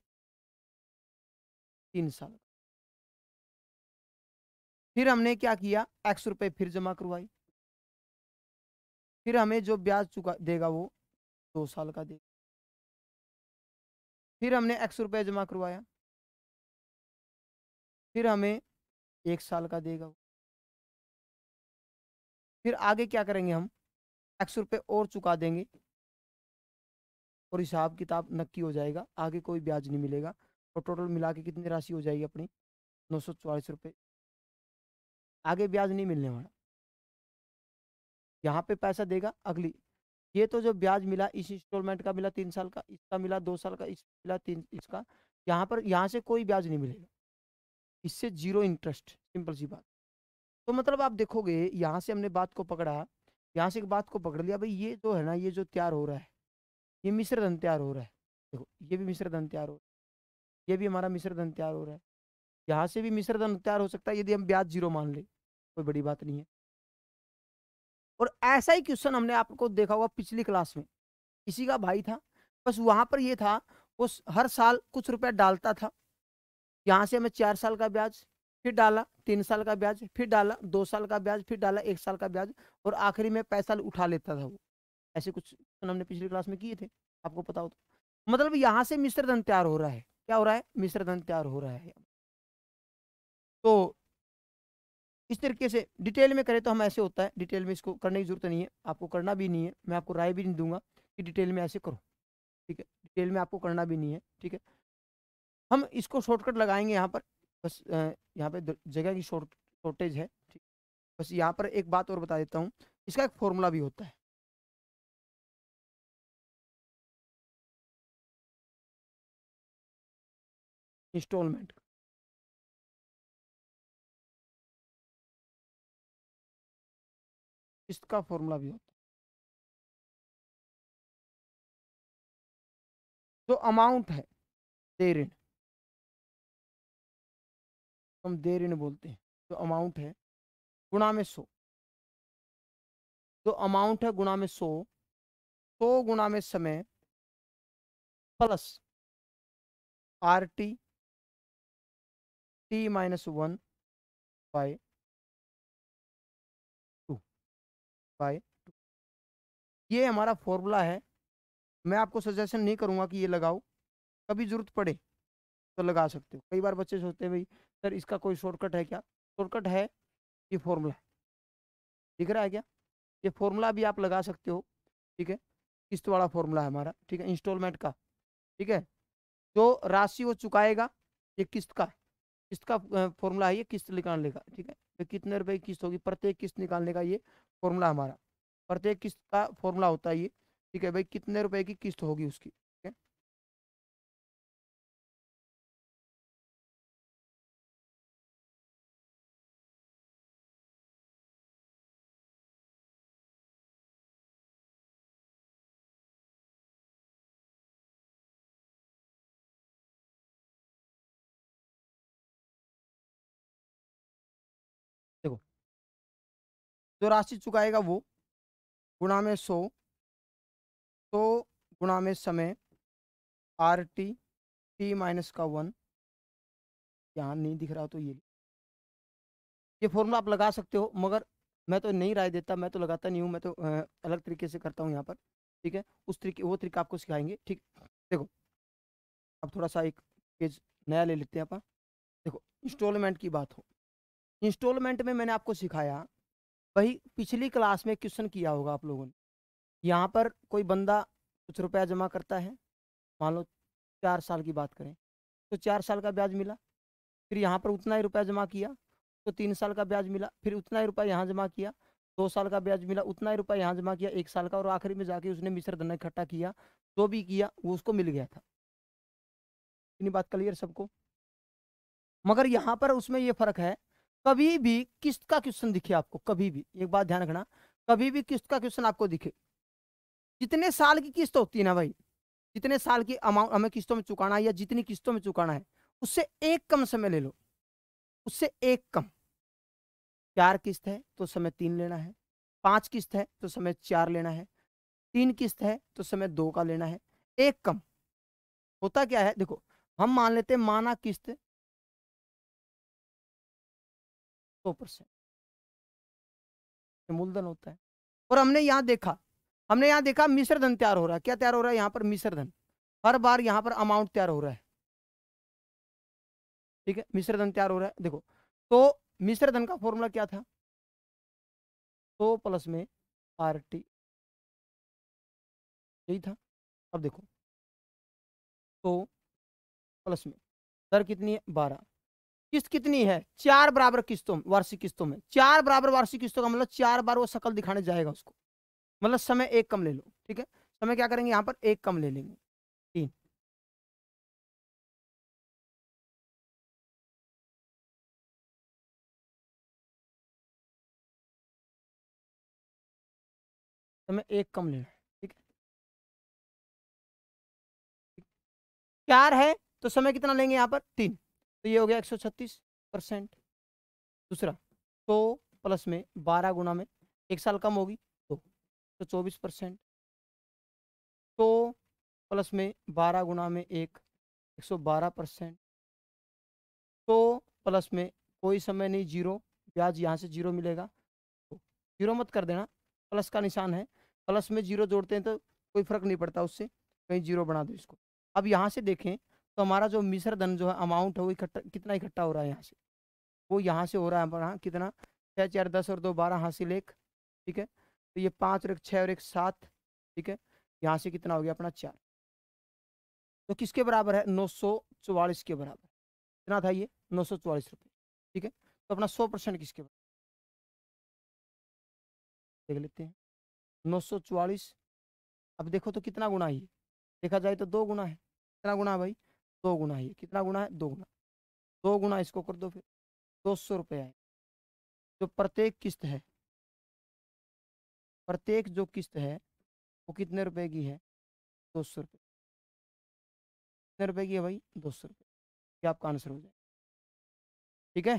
तीन साल फिर हमने क्या किया एक्स रुपये फिर जमा करवाई फिर हमें जो ब्याज चुका देगा वो दो साल का देगा फिर हमने एक्स रुपया जमा करवाया फिर हमें एक साल का देगा फिर आगे क्या करेंगे हम एक्स रुपये और चुका देंगे और हिसाब किताब नक्की हो जाएगा आगे कोई ब्याज नहीं मिलेगा और टोटल मिला के कितनी राशि हो जाएगी अपनी नौ सौ चौवालीस रुपये आगे ब्याज नहीं मिलने वाला यहाँ पे पैसा देगा अगली ये तो जो ब्याज मिला इस इंस्टॉलमेंट का मिला तीन साल का इसका मिला दो साल का इस मिला तीन इसका यहाँ पर यहाँ से कोई ब्याज नहीं मिलेगा इससे जीरो इंटरेस्ट सिंपल सी बात तो मतलब आप देखोगे यहाँ से हमने बात को पकड़ा यहाँ से एक बात को पकड़ लिया भाई ये जो है ना ये जो तैयार हो रहा है ये मिश्र धन तैयार हो रहा है देखो ये भी मिश्र धन तैयार हो रहा है ये भी हमारा मिश्र धन तैयार हो रहा है यहाँ से भी मिश्र धन तैयार हो सकता है यदि हम ब्याज जीरो मान लें कोई बड़ी बात नहीं है और ऐसा ही क्वेश्चन हमने आपको देखा होगा पिछली क्लास में किसी का भाई था बस वहाँ पर ये था वो हर साल कुछ रुपया डालता था यहाँ से हमें चार साल का ब्याज फिर डाला तीन साल का ब्याज फिर डाला दो साल का ब्याज फिर डाला एक साल का ब्याज और आखिरी में पैसा उठा लेता था वो ऐसे कुछ हमने पिछली क्लास में किए थे आपको पता हो तो मतलब यहाँ से मिश्र धन तैयार हो रहा है क्या हो रहा है मिश्र धन तैयार हो रहा है तो इस तरीके से डिटेल में करें तो हम ऐसे होता है डिटेल में इसको करने की ज़रूरत नहीं है आपको करना भी नहीं है मैं आपको राय भी नहीं दूंगा कि डिटेल में ऐसे करो ठीक है डिटेल में आपको करना भी नहीं है ठीक है हम इसको शॉर्टकट लगाएंगे यहाँ पर बस यहाँ पर जगह की शॉर्ट शॉर्टेज है ठीक बस यहाँ पर एक बात और बता देता हूँ इसका एक फॉर्मूला भी होता है इंस्टॉलमेंट इसका फॉर्मूला भी होता है जो अमाउंट है दे ऋण हम दे ऋण बोलते हैं जो अमाउंट है गुणा में सौ जो अमाउंट है गुणा में सौ सौ गुणा में समय plus R T T minus one by by ये हमारा फॉर्मूला है मैं आपको सजेशन नहीं करूँगा कि ये लगाओ कभी ज़रूरत पड़े तो लगा सकते हो कई बार बच्चे सोचते हैं भाई सर इसका कोई शॉर्टकट है क्या शॉर्टकट है ये फॉर्मूला दिख रहा है क्या ये फॉर्मूला भी आप लगा सकते हो ठीक है किस्त वाला फॉर्मूला है हमारा ठीक है इंस्टॉलमेंट का ठीक है जो राशि वो चुकाएगा ये किस्त का किस्त का फॉर्मूला है ये किस्त निकालने का ठीक है कितने रुपए की किस्त होगी प्रत्येक किस्त निकालने का ये फॉर्मूला हमारा प्रत्येक किस्त का फॉर्मूला होता है ये ठीक है भाई कितने रुपए की किस्त होगी उसकी जो राशि चुकाएगा वो गुणा में सौ तो गुणा में समय आर टी टी माइनस का वन यहाँ नहीं दिख रहा तो ये ये फॉर्मूला आप लगा सकते हो मगर मैं तो नहीं राय देता मैं तो लगाता नहीं हूँ मैं तो अलग तरीके से करता हूँ यहाँ पर ठीक है उस तरीके वो तरीका आपको सिखाएंगे ठीक देखो अब थोड़ा सा एक पेज नया ले लेते हैं आप देखो इंस्टॉलमेंट की बात हो इंस्टॉलमेंट में मैंने आपको सिखाया वही पिछली क्लास में क्वेश्चन किया होगा आप लोगों ने यहाँ पर कोई बंदा कुछ रुपया जमा करता है मान लो चार साल की बात करें तो चार साल का ब्याज मिला फिर यहाँ पर उतना ही रुपया जमा किया तो तीन साल का ब्याज मिला फिर उतना ही रुपया यहाँ जमा किया दो साल का ब्याज मिला उतना ही रुपया यहाँ जमा किया एक साल का और आखिरी में जाके उसने मिश्र धन इकट्ठा किया जो भी किया वो उसको मिल गया था इतनी बात क्लियर सबको मगर यहाँ पर उसमें ये फर्क है कभी भी किस्त का क्वेश्चन दिखे आपको कभी भी एक बात ध्यान रखना कभी भी किस्त का क्वेश्चन आपको दिखे जितने साल की किस्त होती है ना भाई जितने साल की अमाउंट हमें किस्तों में चुकाना है या जितनी किस्तों में चुकाना है उससे एक कम समय ले लो उससे एक कम चार किस्त है तो समय तीन लेना है पांच किस्त है तो समय चार लेना है तीन किस्त है तो समय दो का लेना है एक कम होता क्या है देखो हम मान लेते माना किस्त सौ परसेंट मूलधन होता है और हमने यहाँ देखा हमने यहाँ देखा मिश्र धन तैयार हो रहा है क्या तैयार हो रहा है यहाँ पर मिश्र धन हर बार यहाँ पर अमाउंट तैयार हो रहा है ठीक है मिश्र धन तैयार हो रहा है देखो तो मिश्र धन का फॉर्मूला क्या था तो प्लस में आर टी यही था अब देखो तो प्लस में दर कितनी है बारह किस्त कितनी है चार बराबर किस्तों वार्षिक किस्तों में चार बराबर वार्षिक किस्तों का मतलब चार बार वो सकल दिखाने जाएगा उसको मतलब समय एक कम ले लो ठीक है समय क्या करेंगे यहाँ पर एक कम ले लेंगे तीन समय एक कम ले ठीक है चार है तो समय कितना लेंगे यहाँ पर तीन तो ये हो गया छत्तीस परसेंट दूसरा सौ प्लस में बारह गुना में एक साल कम होगी तो तो चौबीस परसेंट सौ प्लस में बारह गुना में एक एक सौ बारह परसेंट सौ प्लस में कोई समय नहीं जीरो ब्याज यहाँ से जीरो मिलेगा तो जीरो मत कर देना प्लस का निशान है प्लस में जीरो जोड़ते हैं तो कोई फर्क नहीं पड़ता उससे कहीं जीरो बना दो इसको अब यहाँ से देखें तो हमारा जो मिश्र धन जो है अमाउंट है वो इकट्ठा कितना इकट्ठा हो रहा है यहाँ से वो यहाँ से हो रहा है हमारा कितना छः चार दस और दो बारह हासिल एक ठीक है तो ये पाँच और एक छः और एक सात ठीक है यहाँ से कितना हो गया अपना चार तो किसके बराबर है नौ सौ चौवालीस के बराबर कितना था ये नौ सौ चौवालीस रुपये ठीक है तो अपना सौ परसेंट किसके बराबर देख लेते हैं नौ सौ चौवालीस अब देखो तो कितना गुना है देखा जाए तो दो गुना है कितना गुना है भाई दो गुना ही कितना गुना है दो गुना दो गुना इसको कर दो फिर दो सौ रुपये आए जो प्रत्येक किस्त है प्रत्येक जो किस्त है वो कितने रुपए की है दो सौ रुपये कितने रुपए की है भाई दो सौ रुपये ये आपका आंसर हो जाए ठीक है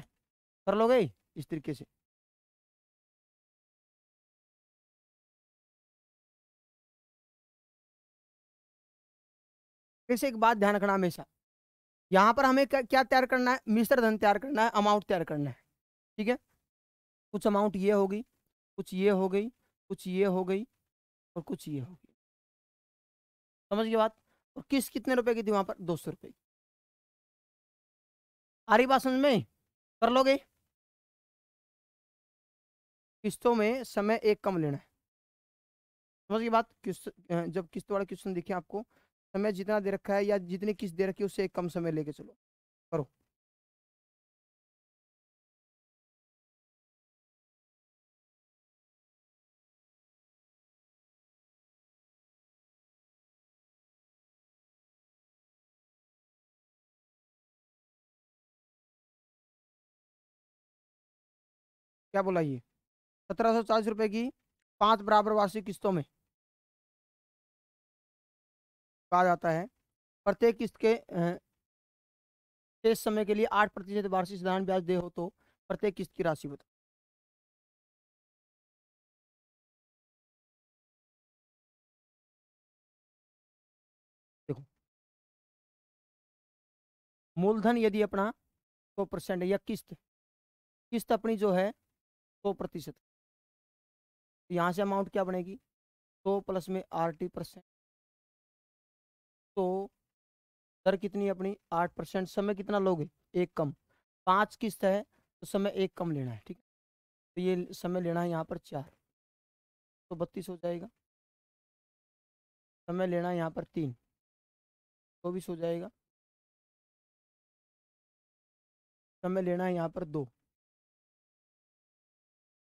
कर गई इस तरीके से फिर से एक बात ध्यान रखना हमेशा यहाँ पर हमें क्या तैयार करना है मिश्र धन तैयार करना है अमाउंट तैयार करना है ठीक है कुछ अमाउंट ये हो गई कुछ ये हो गई कुछ ये हो गई और कुछ ये हो गई समझ गए बात और किस कितने रुपए की थी वहाँ पर दो सौ रुपये की आ रही बात समझ में कर लोगे किस्तों में समय एक कम लेना है समझ गई बात किस्त जब किस्त वाला क्वेश्चन दिखे आपको समय जितना दे रखा है या जितनी किस्त दे रखी है उससे एक कम समय लेके चलो करो क्या बोला ये सत्रह सौ चालीस रुपए की पांच बराबर वार्षिक किस्तों में कहा जाता है प्रत्येक किस्त के शेष समय के लिए आठ प्रतिशत वार्षिक साधारण ब्याज दे हो तो प्रत्येक किस्त की राशि बताओ देखो मूलधन यदि अपना सौ तो परसेंट या किस्त किस्त अपनी जो है सौ तो प्रतिशत तो यहाँ से अमाउंट क्या बनेगी सौ तो प्लस में आर टी परसेंट तो दर कितनी अपनी आठ परसेंट समय कितना लोगे एक कम पाँच किस्त है तो समय एक कम लेना है ठीक है तो ये समय लेना है यहाँ पर चार तो बत्तीस हो जाएगा समय लेना है यहाँ पर तीन चौबीस हो जाएगा समय लेना है यहाँ पर दो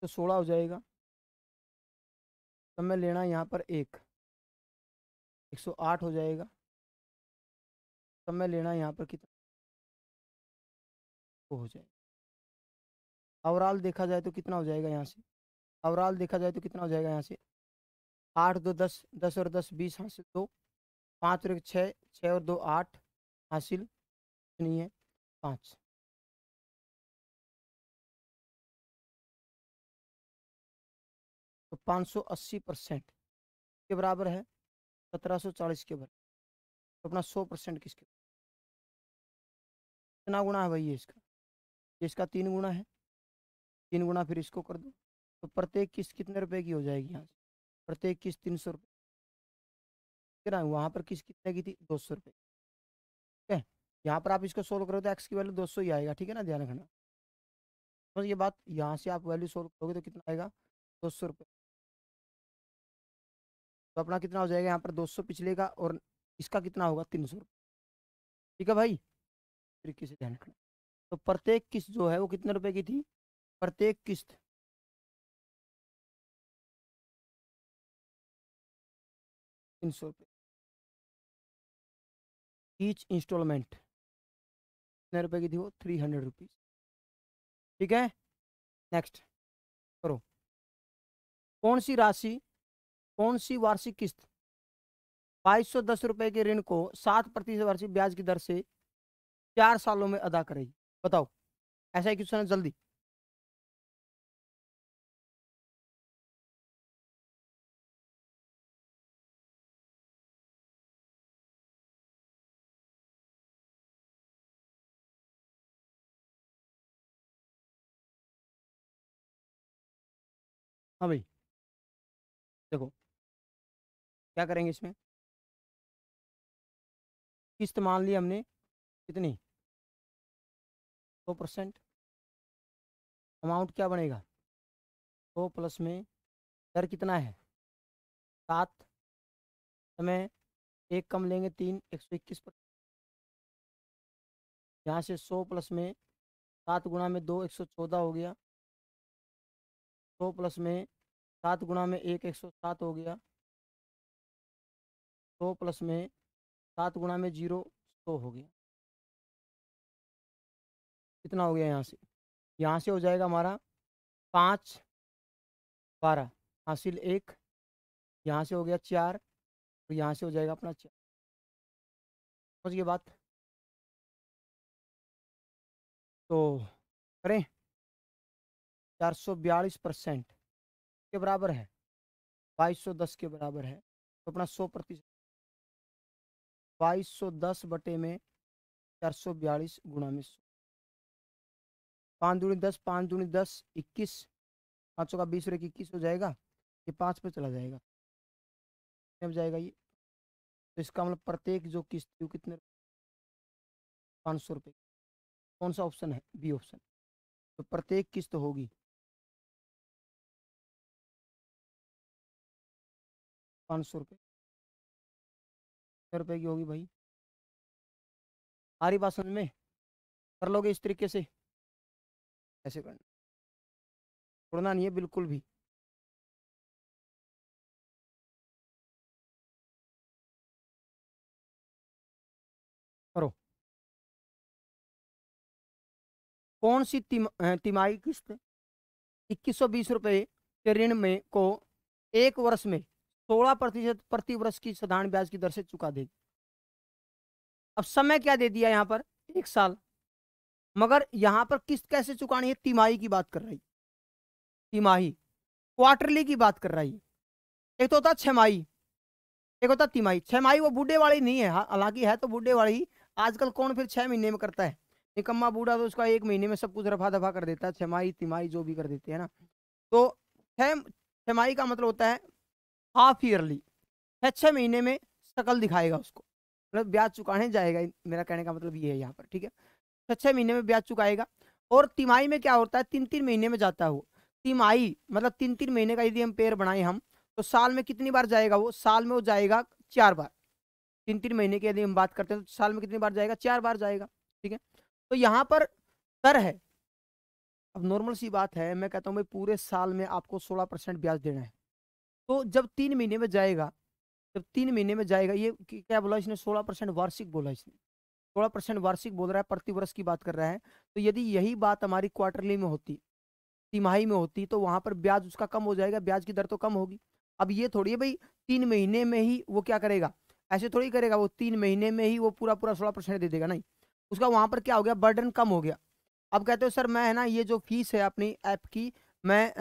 तो सोलह हो जाएगा समय लेना है यहाँ पर एक एक सौ आठ हो जाएगा तब मैं लेना यहाँ पर कितना हो जाए ओवरऑल देखा जाए तो कितना हो जाएगा यहाँ से ओवरऑल देखा जाए तो कितना हो जाएगा यहाँ से आठ दो दस दस और दस बीस हासिल दो पाँच और छः छः और दो आठ हासिल नहीं है पाँच तो अस्सी परसेंट के बराबर है सत्रह सौ चालीस के बराबर तो अपना सौ परसेंट किसके कितना गुना है भाई ये इसका ये इसका तीन गुना है तीन गुना फिर इसको कर दो तो प्रत्येक किस्त कितने रुपए की हो जाएगी यहाँ से प्रत्येक किस्त तीन सौ रुपये ठीक है ना वहाँ पर किस्त कितने की थी दो सौ रुपये ठीक है यहाँ पर आप इसको सोल्व करोगे तो एक्स की वैल्यू दो सौ ही आएगा ठीक है ना ध्यान रखना तो ये बात यहाँ से आप वैल्यू सोल्व करोगे तो कितना आएगा दो सौ रुपये तो अपना कितना हो जाएगा यहाँ पर दो सौ पिछले का और इसका कितना होगा तीन सौ ठीक है भाई तरीके से ध्यान रखना तो प्रत्येक किस्त जो है वो कितने रुपए की थी प्रत्येक किस्त तीन सौ रुपये ईच इंस्टॉलमेंट कितने रुपए की थी वो थ्री हंड्रेड रुपीज़ ठीक है नेक्स्ट करो कौन सी राशि कौन सी वार्षिक किस्त बाईस सौ दस के ऋण को सात प्रतिशत वार्षिक ब्याज की दर से चार सालों में अदा करेगी बताओ ऐसा ही क्वेश्चन है जल्दी हाँ भाई देखो क्या करेंगे इसमें किस्त मान ली हमने कितनी दो परसेंट अमाउंट क्या बनेगा सौ प्लस में दर कितना है सात समय एक कम लेंगे तीन एक सौ इक्कीस पर यहाँ से सौ प्लस में सात गुणा में दो एक सौ चौदह हो गया सौ प्लस में सात गुणा में एक एक सौ सात हो गया सौ प्लस में सात गुणा में जीरो सौ हो गया कितना हो गया यहाँ से यहाँ से हो जाएगा हमारा पाँच बारह हासिल एक यहाँ से हो गया चार तो यहाँ से हो जाएगा अपना चार समझ गए बात तो करें चार सौ बयालीस परसेंट के बराबर है बाईस सौ दस के बराबर है तो अपना सौ प्रतिशत बाईस सौ दस बटे में चार सौ बयालीस गुणा में सौ पाँच दूनी दस पाँच दूनी दस इक्कीस पाँच सौ का बीस रुपये इक्कीस हो जाएगा ये पाँच पे चला जाएगा हो जाएगा ये तो इसका मतलब प्रत्येक जो किस्त कितने पाँच सौ रुपये कौन सा ऑप्शन है बी ऑप्शन तो प्रत्येक किस्त होगी पाँच सौ रुपये रुपए की होगी भाई आ रही बात समझ में कर लोगे इस तरीके से ऐसे करना छोड़ना नहीं है बिल्कुल भी करो कौन सी तिम, तिमाही किस्त इक्कीस सौ बीस रुपये के ऋण में को एक वर्ष में सोलह प्रतिशत प्रति वर्ष की साधारण ब्याज की दर से चुका देगी अब समय क्या दे दिया यहाँ पर एक साल मगर यहाँ पर किस्त कैसे चुकानी है तिमाही की बात कर रही तिमाही क्वार्टरली की बात कर रही एक तो होता छमाही एक होता तिमाही छमाही वो बूढ़े वाली नहीं है हाँ, हालांकि है तो बूढ़े वाली आजकल कौन फिर छह महीने में करता है निकम्मा बूढ़ा तो उसका एक महीने में सब कुछ रफा दफा कर देता है छमाही तिमाही जो भी कर देते हैं ना तो छह छमाही का मतलब होता है हाफ ईयरली छः छः महीने में शकल दिखाएगा उसको मतलब ब्याज चुकाने जाएगा मेरा कहने का मतलब ये है यहाँ पर ठीक है छः छः महीने में ब्याज चुकाएगा और तिमाही में क्या होता है तीन तीन महीने में जाता है वो तिमाही मतलब तीन तीन महीने का यदि हम पेयर बनाए हम तो साल में कितनी बार जाएगा वो साल में वो जाएगा चार बार तीन तीन महीने की यदि हम बात करते हैं तो साल में कितनी बार जाएगा चार बार जाएगा ठीक है तो यहाँ पर दर है अब नॉर्मल सी बात है मैं कहता हूँ भाई पूरे साल में आपको सोलह परसेंट ब्याज देना है तो जब तीन महीने में जाएगा जब तीन महीने में जाएगा ये क्या बोला इसने सोलह परसेंट वार्षिक बोला इसने सोलह परसेंट वार्षिक बोल रहा है प्रतिवर्ष की बात कर रहा है तो यदि यही बात हमारी क्वार्टरली में होती तिमाही में होती तो वहाँ पर ब्याज उसका कम हो जाएगा ब्याज की दर तो कम होगी अब ये थोड़ी है भाई तीन महीने में ही वो क्या करेगा ऐसे थोड़ी करेगा वो तीन महीने में ही वो पूरा पूरा सोलह परसेंट दे देगा नहीं उसका वहाँ पर क्या हो गया बर्डन कम हो गया अब कहते हो सर मैं है ना ये जो फीस है अपनी ऐप की मैं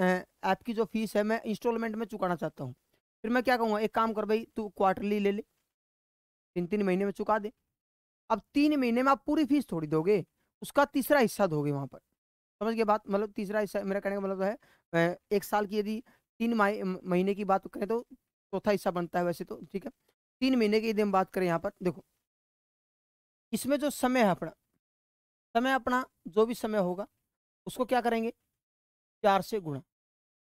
ऐप की जो फीस है मैं इंस्टॉलमेंट में चुकाना चाहता हूँ फिर मैं क्या कहूँगा एक काम कर भाई तू क्वार्टरली ले ले तीन तीन महीने में चुका दे अब तीन महीने में आप पूरी फीस थोड़ी दोगे उसका तीसरा हिस्सा दोगे वहाँ पर समझ गए बात मतलब तीसरा हिस्सा मेरा कहने का मतलब है एक साल की यदि तीन महीने की बात करें तो चौथा हिस्सा बनता है वैसे तो ठीक है तीन महीने की यदि हम बात करें यहाँ पर देखो इसमें जो समय है अपना समय अपना जो भी समय होगा उसको क्या करेंगे चार से गुणा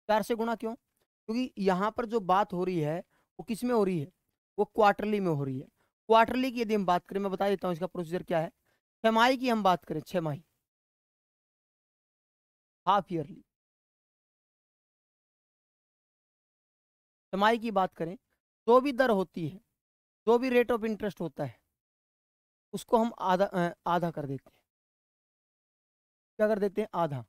चार से गुणा क्यों क्योंकि यहाँ पर जो बात हो रही है वो किस में हो रही है वो क्वार्टरली में हो रही है क्वार्टरली की यदि हम बात करें मैं बता देता हूँ इसका प्रोसीजर क्या है छमाही की हम बात करें छ माही हाफ ईयरली छमाही की बात करें जो भी दर होती है जो भी रेट ऑफ इंटरेस्ट होता है उसको हम आधा आधा कर देते हैं क्या कर देते हैं आधा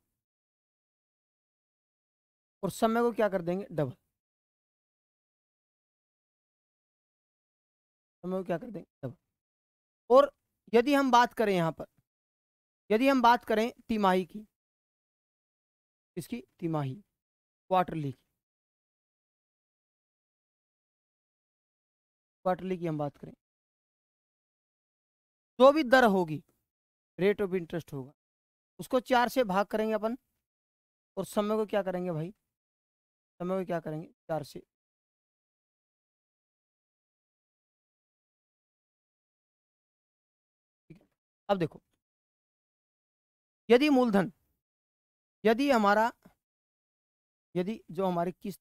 और समय को क्या कर देंगे डबल समय को क्या कर देंगे डबल और यदि हम बात करें यहाँ पर यदि हम बात करें तिमाही की इसकी तिमाही क्वार्टरली की क्वार्टरली की हम बात करें जो भी दर होगी रेट ऑफ इंटरेस्ट होगा उसको चार से भाग करेंगे अपन और समय को क्या करेंगे भाई समय को तो क्या करेंगे चार से अब देखो यदि मूलधन यदि हमारा यदि जो हमारी किस्त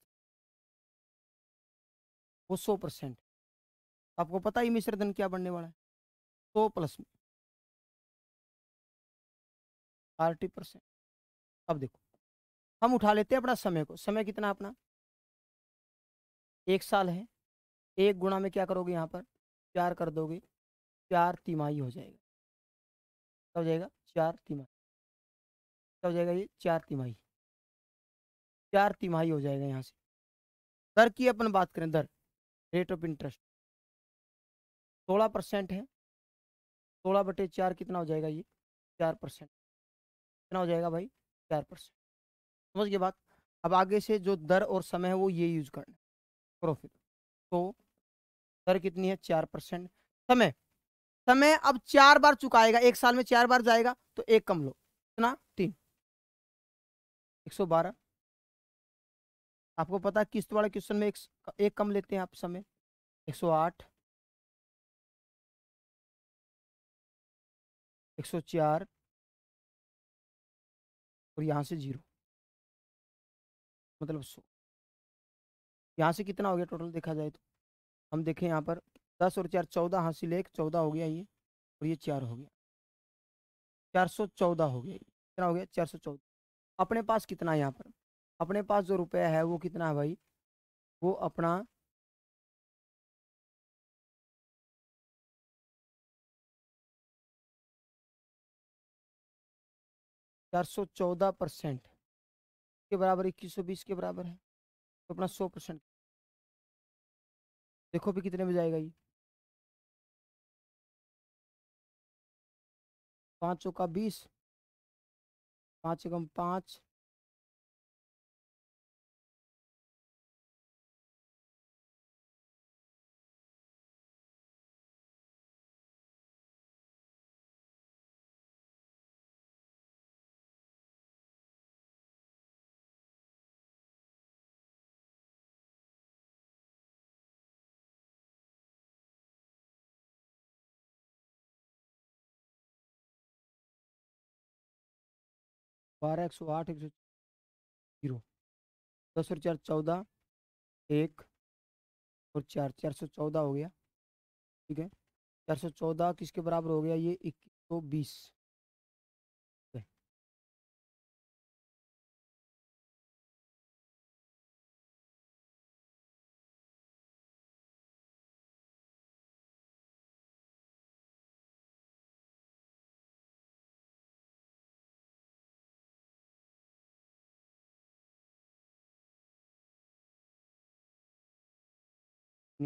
वो सौ परसेंट आपको पता ही मिश्र धन क्या बनने वाला है सौ प्लस में आर टी परसेंट अब देखो हम उठा लेते हैं अपना समय को समय कितना अपना एक साल है एक गुणा में क्या करोगे यहाँ पर चार कर दोगे चार तिमाही हो जाएगा क्या हो जाएगा चार तिमाही क्या हो जाएगा ये चार तिमाही चार तिमाही हो जाएगा यहाँ से दर की अपन बात करें दर रेट ऑफ इंटरेस्ट सोलह परसेंट है सोलह बटे चार कितना हो जाएगा ये चार परसेंट कितना हो जाएगा भाई चार परसेंट समझ गए बात अब आगे से जो दर और समय है वो ये यूज करना प्रॉफिट तो दर कितनी है चार परसेंट समय समय अब चार बार चुकाएगा एक साल में चार बार जाएगा तो एक कम लो कितना तीन एक सौ बारह आपको पता है किस्त वाले क्वेश्चन में एक, एक कम लेते हैं आप समय एक सौ आठ एक सौ चार और यहां से जीरो मतलब यहाँ से कितना हो गया टोटल देखा जाए तो हम देखें यहाँ पर दस और चार चौदह हासिल एक चौदह हो गया ये और ये चार हो गया चार सौ चौदह हो गया कितना हो गया चार सौ चौदह अपने पास कितना है यहाँ पर अपने पास जो रुपया है वो कितना है भाई वो अपना चार सौ चौदह परसेंट के बराबर इक्कीस सौ बीस के बराबर है तो अपना सौ परसेंट देखो भी कितने में जाएगा ये पाँच सौ का बीस पाँच एकम पाँच बारह एक सौ आठ एक सौ जीरो दस और चार चौदह एक और चार चार सौ चौदह हो गया ठीक है चार सौ चौदह किसके बराबर हो गया ये इक्कीस सौ बीस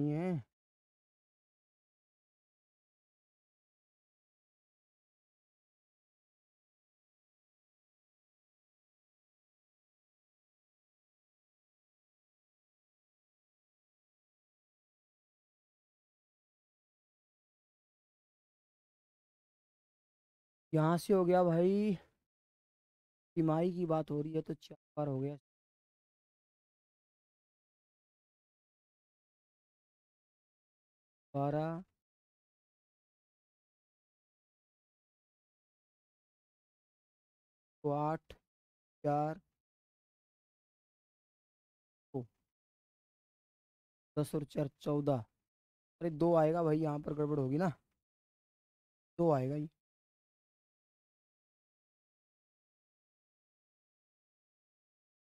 नहीं है यहाँ से हो गया भाई तिमाही की बात हो रही है तो चार बार हो गया बारह आठ चार दस और चार चौदह अरे दो आएगा भाई यहाँ पर गड़बड़ होगी ना दो आएगा ये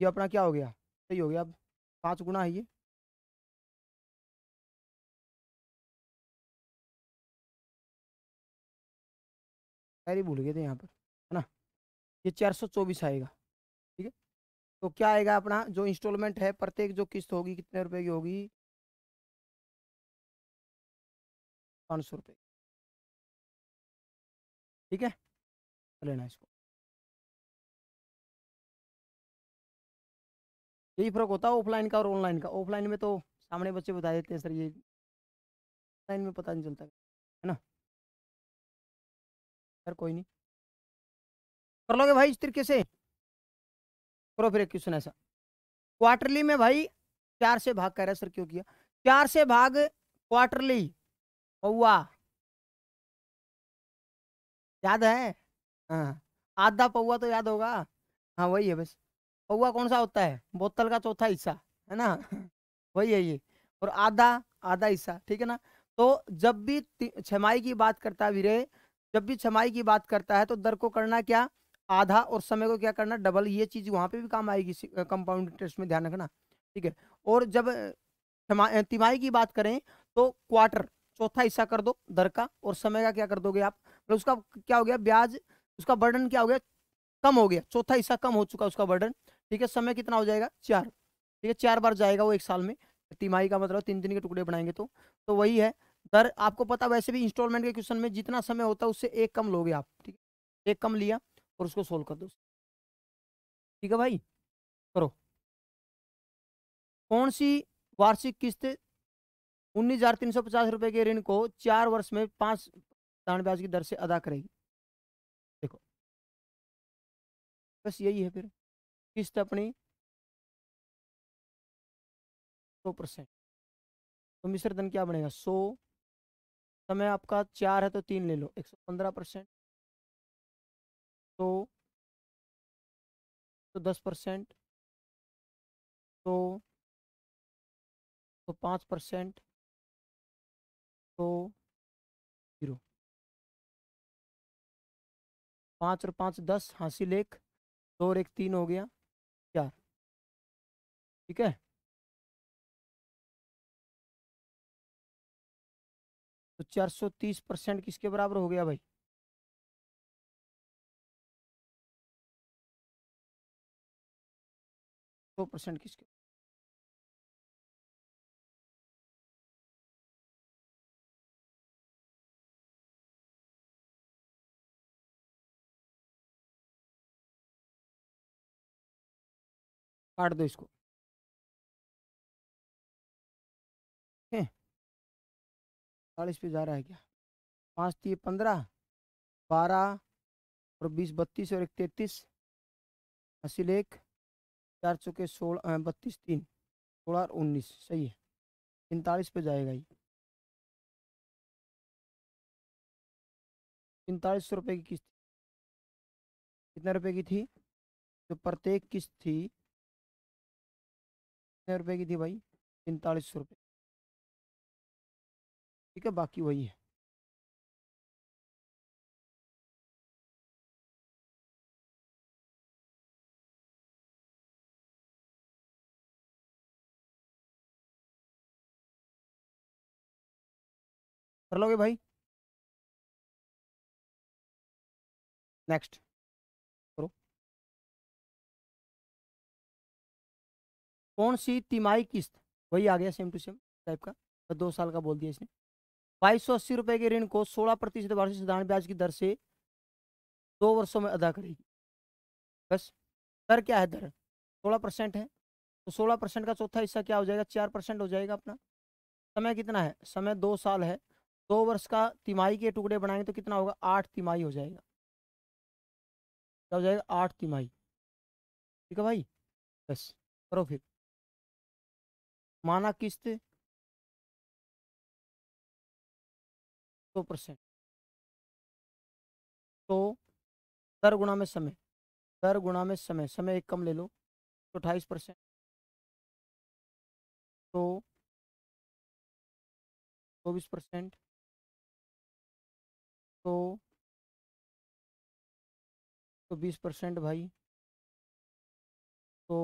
ये अपना क्या हो गया सही हो गया अब पाँच गुना है ये शायरी भूल गए थे यहाँ पर है ना ये चार सौ चौबीस आएगा ठीक है तो क्या आएगा अपना जो इंस्टॉलमेंट है प्रत्येक जो किस्त होगी कितने रुपए की होगी पाँच सौ रुपये ठीक है लेना इसको यही फर्क होता है ऑफलाइन का और ऑनलाइन का ऑफलाइन में तो सामने बच्चे बता देते हैं सर ये ऑनलाइन में पता नहीं चलता है ना यार कोई नहीं कर लोगे भाई इस तरीके से करो फिर एक क्वेश्चन ऐसा क्वार्टरली में भाई चार से भाग कह रहा है सर क्यों किया चार से भाग क्वार्टरली पौवा याद है हाँ आधा पौवा तो याद होगा हाँ वही है बस पौवा कौन सा होता है बोतल का चौथा हिस्सा है ना वही है ये और आधा आधा हिस्सा ठीक है ना तो जब भी छमाई की बात करता है वीरे जब भी छमाई की बात करता है तो दर को करना क्या आधा और समय को क्या करना डबल ये चीज़ वहां पे भी काम आएगी कंपाउंड इंटरेस्ट में ध्यान रखना ठीक है और जब तिमाही की बात करें तो क्वार्टर चौथा हिस्सा कर दो दर का और समय का क्या कर दोगे आप मतलब उसका क्या हो गया ब्याज उसका बर्डन क्या हो गया कम हो गया चौथा हिस्सा कम हो चुका उसका बर्डन ठीक है समय कितना हो जाएगा चार ठीक है चार बार जाएगा वो एक साल में तिमाही का मतलब तीन दिन के टुकड़े बनाएंगे तो तो वही है सर आपको पता वैसे भी इंस्टॉलमेंट के क्वेश्चन में जितना समय होता है उससे एक कम लोगे आप ठीक है एक कम लिया और उसको सोल्व कर दो ठीक है भाई करो कौन सी वार्षिक किस्त उन्नीस हजार तीन सौ पचास रुपए के ऋण को चार वर्ष में पांच साधारण ब्याज की दर से अदा करेगी देखो बस यही है फिर किस्त अपनी सौ परसेंट तो मिश्र धन क्या बनेगा सौ समय आपका चार है तो तीन ले लो एक सौ पंद्रह परसेंट तो तो दस परसेंट तो तो पाँच परसेंट तो जीरो पाँच और पाँच दस हासिल एक दो और एक तीन हो गया चार ठीक है तो 430 परसेंट किसके बराबर हो गया भाई दो परसेंट किसके काट दो इसको चालीस पे जा रहा है क्या पाँच तीन पंद्रह बारह और बीस बत्तीस और एक तैतीस हासिल एक चार चौके सोलह बत्तीस तीन सोलह और उन्नीस सही है पैंतालीस पे जाएगा ये पैंतालीस सौ रुपये की किस्त कितने रुपए की थी तो प्रत्येक किस्त थी कितने रुपए की थी भाई पैंतालीस सौ रुपये ठीक है बाकी वही है कर लोगे भाई नेक्स्ट करो कौन सी तिमाही किस्त वही आ गया सेम टू सेम टाइप का दो साल का बोल दिया इसने बाईस सौ अस्सी रुपये के ऋण को सोलह प्रतिशत वार्षिक साधारण ब्याज की दर से दो वर्षों में अदा करेगी बस दर क्या है दर सोलह परसेंट है तो सोलह परसेंट का चौथा हिस्सा क्या हो जाएगा चार परसेंट हो जाएगा अपना समय कितना है समय दो साल है दो वर्ष का तिमाही के टुकड़े बनाएंगे तो कितना होगा आठ तिमाही हो जाएगा क्या हो जाएगा आठ तिमाही ठीक है भाई बस करो फिर माना किस्त सौ परसेंट तो दर गुणा में समय दर गुणा में समय समय एक कम ले लो तो अठाईस परसेंट तो चौबीस परसेंट तो तो बीस परसेंट भाई तो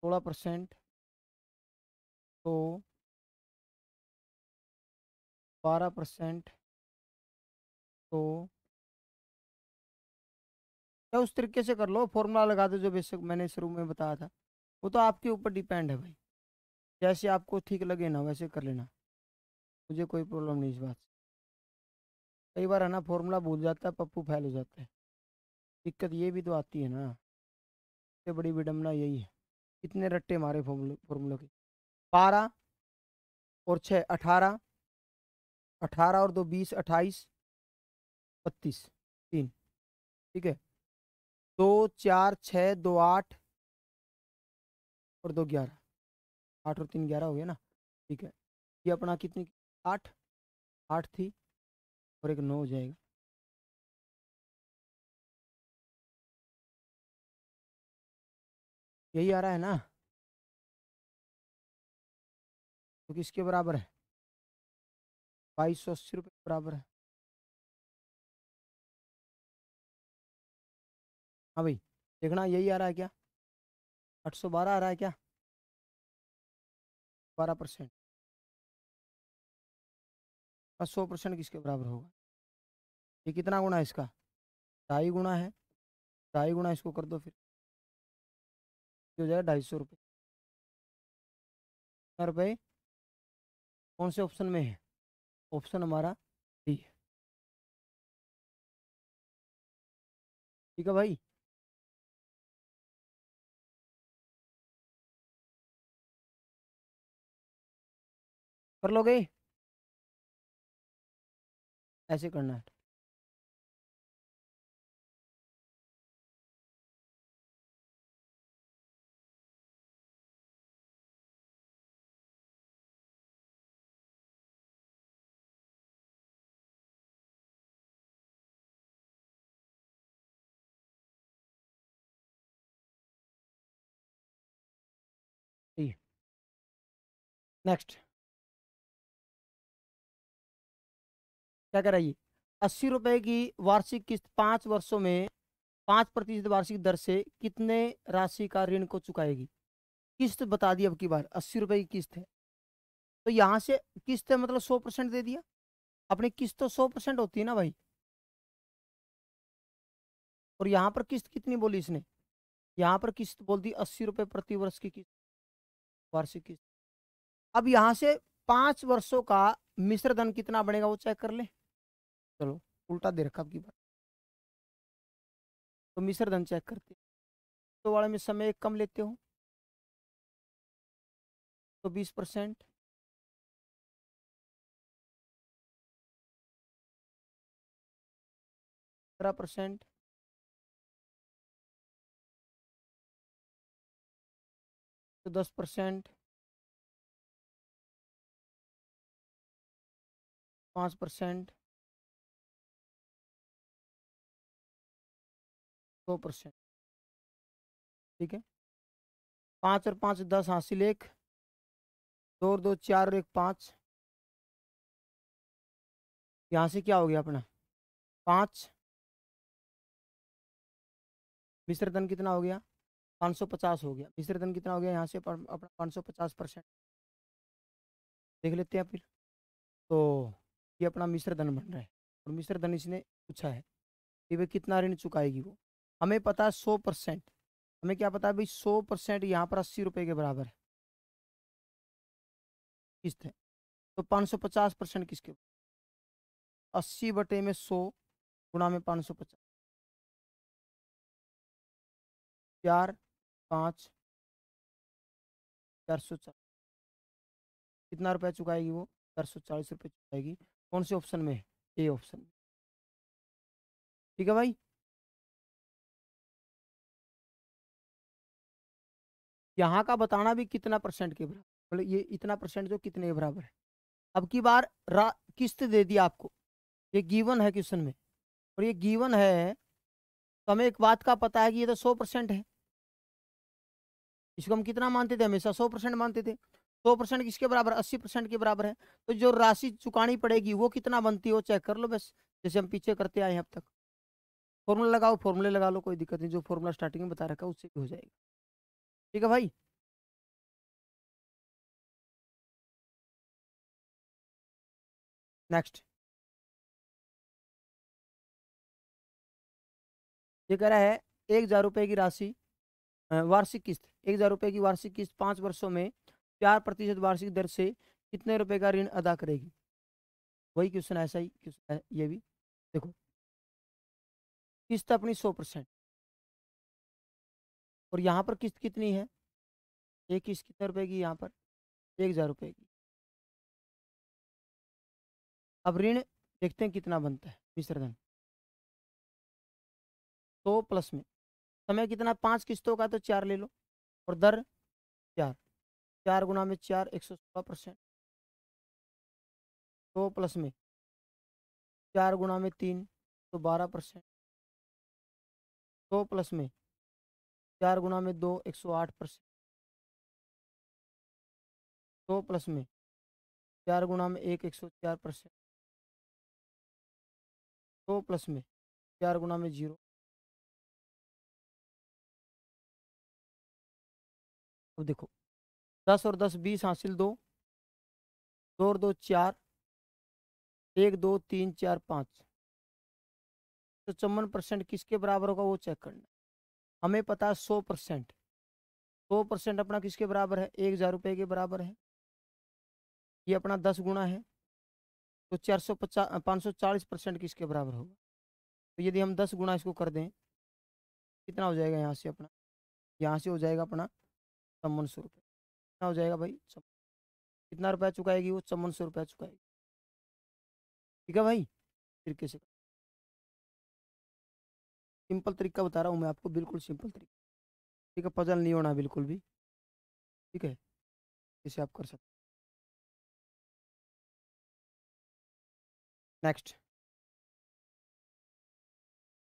सोलह परसेंट तो बारह परसेंट तो क्या उस तरीके से कर लो फॉर्मूला लगा दो जो बेसिक मैंने शुरू में बताया था वो तो आपके ऊपर डिपेंड है भाई जैसे आपको ठीक लगे ना वैसे कर लेना मुझे कोई प्रॉब्लम नहीं इस बात से कई बार है ना फॉर्मूला भूल जाता है पप्पू फैल हो जाता है दिक्कत ये भी तो आती है ना सबसे बड़ी विडम्बना यही है कितने रट्टे मारे फॉर्मूले के बारह और छः अठारह अठारह और दो बीस अट्ठाईस बत्तीस तीन ठीक है दो चार छ दो आठ और दो ग्यारह आठ और तीन ग्यारह हो गया ना ठीक है ये अपना कितनी आठ आठ थी और एक नौ हो जाएगा यही आ रहा है ना क्योंकि तो इसके बराबर है बाईस सौ अस्सी रुपये बराबर है हाँ भाई देखना यही आ रहा है क्या आठ सौ बारह आ रहा है क्या बारह परसेंट हाँ, सौ परसेंट किसके बराबर होगा ये कितना गुणा है इसका ढाई गुणा है ढाई गुणा इसको कर दो फिर हो जाएगा ढाई सौ रुपये रुपये कौन से ऑप्शन में है ऑप्शन हमारा डी है ठीक है भाई कर लोगे ऐसे करना है नेक्स्ट क्या कह रहा है अस्सी रुपये की वार्षिक किस्त पांच वर्षों में पांच प्रतिशत वार्षिक दर से कितने राशि का ऋण को चुकाएगी किस्त बता दी अब की बार अस्सी रुपये की किस्त है तो यहाँ से किस्त है मतलब सौ परसेंट दे दिया अपनी किस्त तो सौ परसेंट होती है ना भाई और यहाँ पर किस्त कितनी बोली इसने यहाँ पर किस्त बोल दी अस्सी रुपये प्रति वर्ष की किस्त वार्षिक किस्त अब यहां से पांच वर्षों का मिश्र धन कितना बनेगा वो चेक कर ले चलो उल्टा दे रखा आपकी बात तो मिश्र धन चेक करते तो वाले में समय कम लेते हो तो बीस परसेंट सत्रह परसेंट तो दस परसेंट पाँच परसेंट दो परसेंट ठीक है पाँच और पाँच दस हासिल एक दो और दो चार और एक पाँच यहाँ से क्या हो गया अपना पाँच धन कितना हो गया पाँच सौ पचास हो गया धन कितना हो गया यहाँ से अपना पाँच सौ पचास परसेंट देख लेते हैं फिर तो ये अपना मिश्र धन बन रहा है और मिश्र धन इसने पूछा है कि भाई कितना ऋण चुकाएगी वो हमें पता है सौ परसेंट हमें क्या पता है भाई सौ परसेंट यहाँ पर अस्सी रुपये के बराबर है किस्त है तो पाँच सौ पचास परसेंट किसके अस्सी बटे में सौ गुणा में पाँच सौ पचास चार पाँच चार सौ चालीस कितना रुपया चुकाएगी वो चार सौ चालीस रुपये चुकाएगी कौन से ऑप्शन में ए ऑप्शन में ठीक है भाई यहाँ का बताना भी कितना परसेंट के बराबर मतलब ये इतना परसेंट जो तो कितने बराबर है अब की बार रा किस्त दे दी आपको ये गीवन है क्वेश्चन में और ये गीवन है तो हमें एक बात का पता है कि ये तो सौ परसेंट है इसको हम कितना मानते थे हमेशा सौ परसेंट मानते थे सौ परसेंट किसके बराबर अस्सी परसेंट के बराबर है तो जो राशि चुकानी पड़ेगी वो कितना बनती है वो चेक कर लो बस जैसे हम पीछे करते आए हैं अब तक फॉर्मूला लगाओ फॉर्मूले लगा लो कोई दिक्कत नहीं जो फॉर्मूला स्टार्टिंग में बता रखा उससे भी हो जाएगा ठीक है भाई नेक्स्ट ये कह रहा है एक हज़ार रुपये की राशि वार्षिक किस्त एक हज़ार रुपये की वार्षिक किस्त पाँच वर्षों में चार प्रतिशत वार्षिक दर से कितने रुपए का ऋण अदा करेगी वही क्वेश्चन ऐसा ही क्वेश्चन है ये भी देखो किस्त अपनी सौ परसेंट और यहाँ पर किस्त कितनी है एक किस्त कितने रुपए की यहाँ पर एक हज़ार रुपये की अब ऋण देखते हैं कितना बनता है मिश्रधन सौ तो प्लस में समय कितना पांच किस्तों का तो चार ले लो और दर चार चार गुना में चार एक सौ सोलह परसेंट दो प्लस में चार गुना में तीन तो बारह परसेंट दो प्लस में चार गुना में दो एक सौ आठ परसेंट दो प्लस में चार गुना में एक एक सौ चार परसेंट दो प्लस में चार गुना में जीरो अब देखो दस और दस बीस हासिल दो दो और दो चार एक दो तीन चार पाँच तो चौवन परसेंट किसके बराबर होगा वो चेक करना हमें पता है सौ परसेंट सौ परसेंट अपना किसके बराबर है एक हज़ार रुपये के बराबर है ये अपना दस गुना है तो चार सौ पचास पाँच सौ चालीस परसेंट किसके बराबर होगा तो यदि हम दस गुना इसको कर दें कितना हो जाएगा यहाँ से अपना यहाँ से हो जाएगा अपना चौवन सौ रुपये कितना हो जाएगा भाई कितना रुपया चुकाएगी वो चौवन सौ रुपया चुकाएगी ठीक है भाई तरीके से सिंपल तरीका बता रहा हूँ मैं आपको बिल्कुल सिंपल तरीका ठीक है पजल नहीं होना बिल्कुल भी ठीक है इसे आप कर सकते नेक्स्ट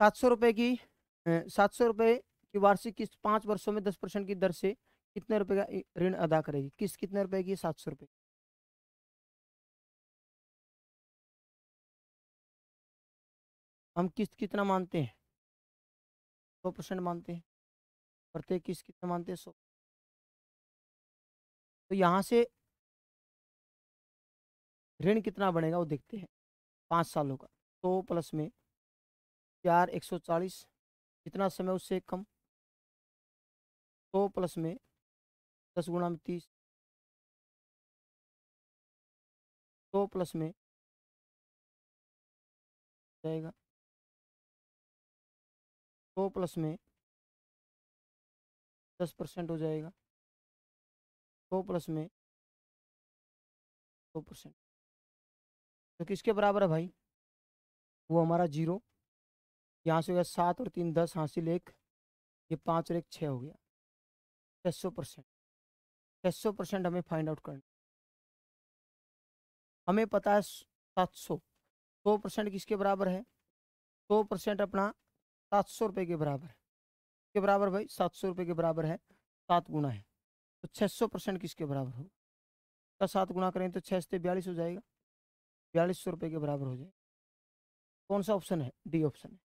सात सौ रुपये की सात सौ रुपये की वार्षिक किस्त पाँच वर्षों में दस परसेंट की दर से कितने रुपए का ऋण अदा करेगी किस कितने रुपए की सात सौ रुपये हम किस्त कितना मानते हैं सौ परसेंट मानते हैं प्रत्येक किस्त कितना मानते हैं सौ तो यहाँ से ऋण कितना बनेगा वो देखते हैं पाँच सालों का सौ तो प्लस में चार एक सौ चालीस कितना समय उससे कम सौ तो प्लस में दस गुणा में तीस सौ तो प्लस में जाएगा सौ तो प्लस में दस परसेंट हो जाएगा सौ तो प्लस में सौ परसेंट तो किसके बराबर है भाई वो हमारा जीरो यहाँ से हो गया सात और तीन दस हासिल एक ये पाँच और एक छः हो गया छः सौ परसेंट छः सौ परसेंट हमें फाइंड आउट करना हमें पता है सात सौ सौ परसेंट किसके बराबर है सौ परसेंट अपना सात सौ रुपये के बराबर है के बराबर भाई सात सौ रुपये के बराबर है सात गुना है तो छः सौ परसेंट किसके बराबर होगा क्या सात गुना करें तो छः से बयालीस हो जाएगा बयालीस सौ रुपये के बराबर हो जाएगा कौन सा ऑप्शन है डी ऑप्शन है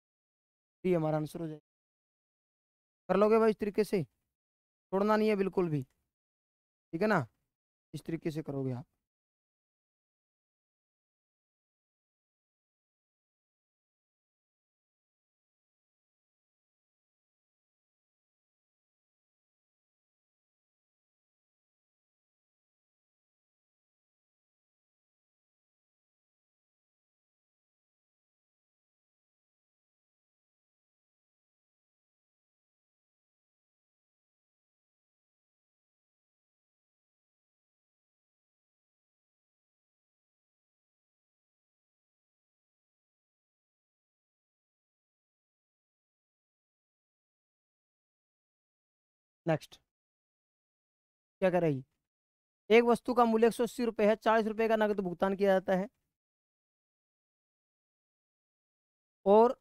डी हमारा आंसर हो जाएगा कर लोगे भाई इस तरीके से छोड़ना नहीं है बिल्कुल भी ठीक है ना इस तरीके से करोगे आप नेक्स्ट क्या करेगी एक वस्तु का मूल्य एक सौ अस्सी रुपये है चालीस रुपये का नकद भुगतान किया जाता है और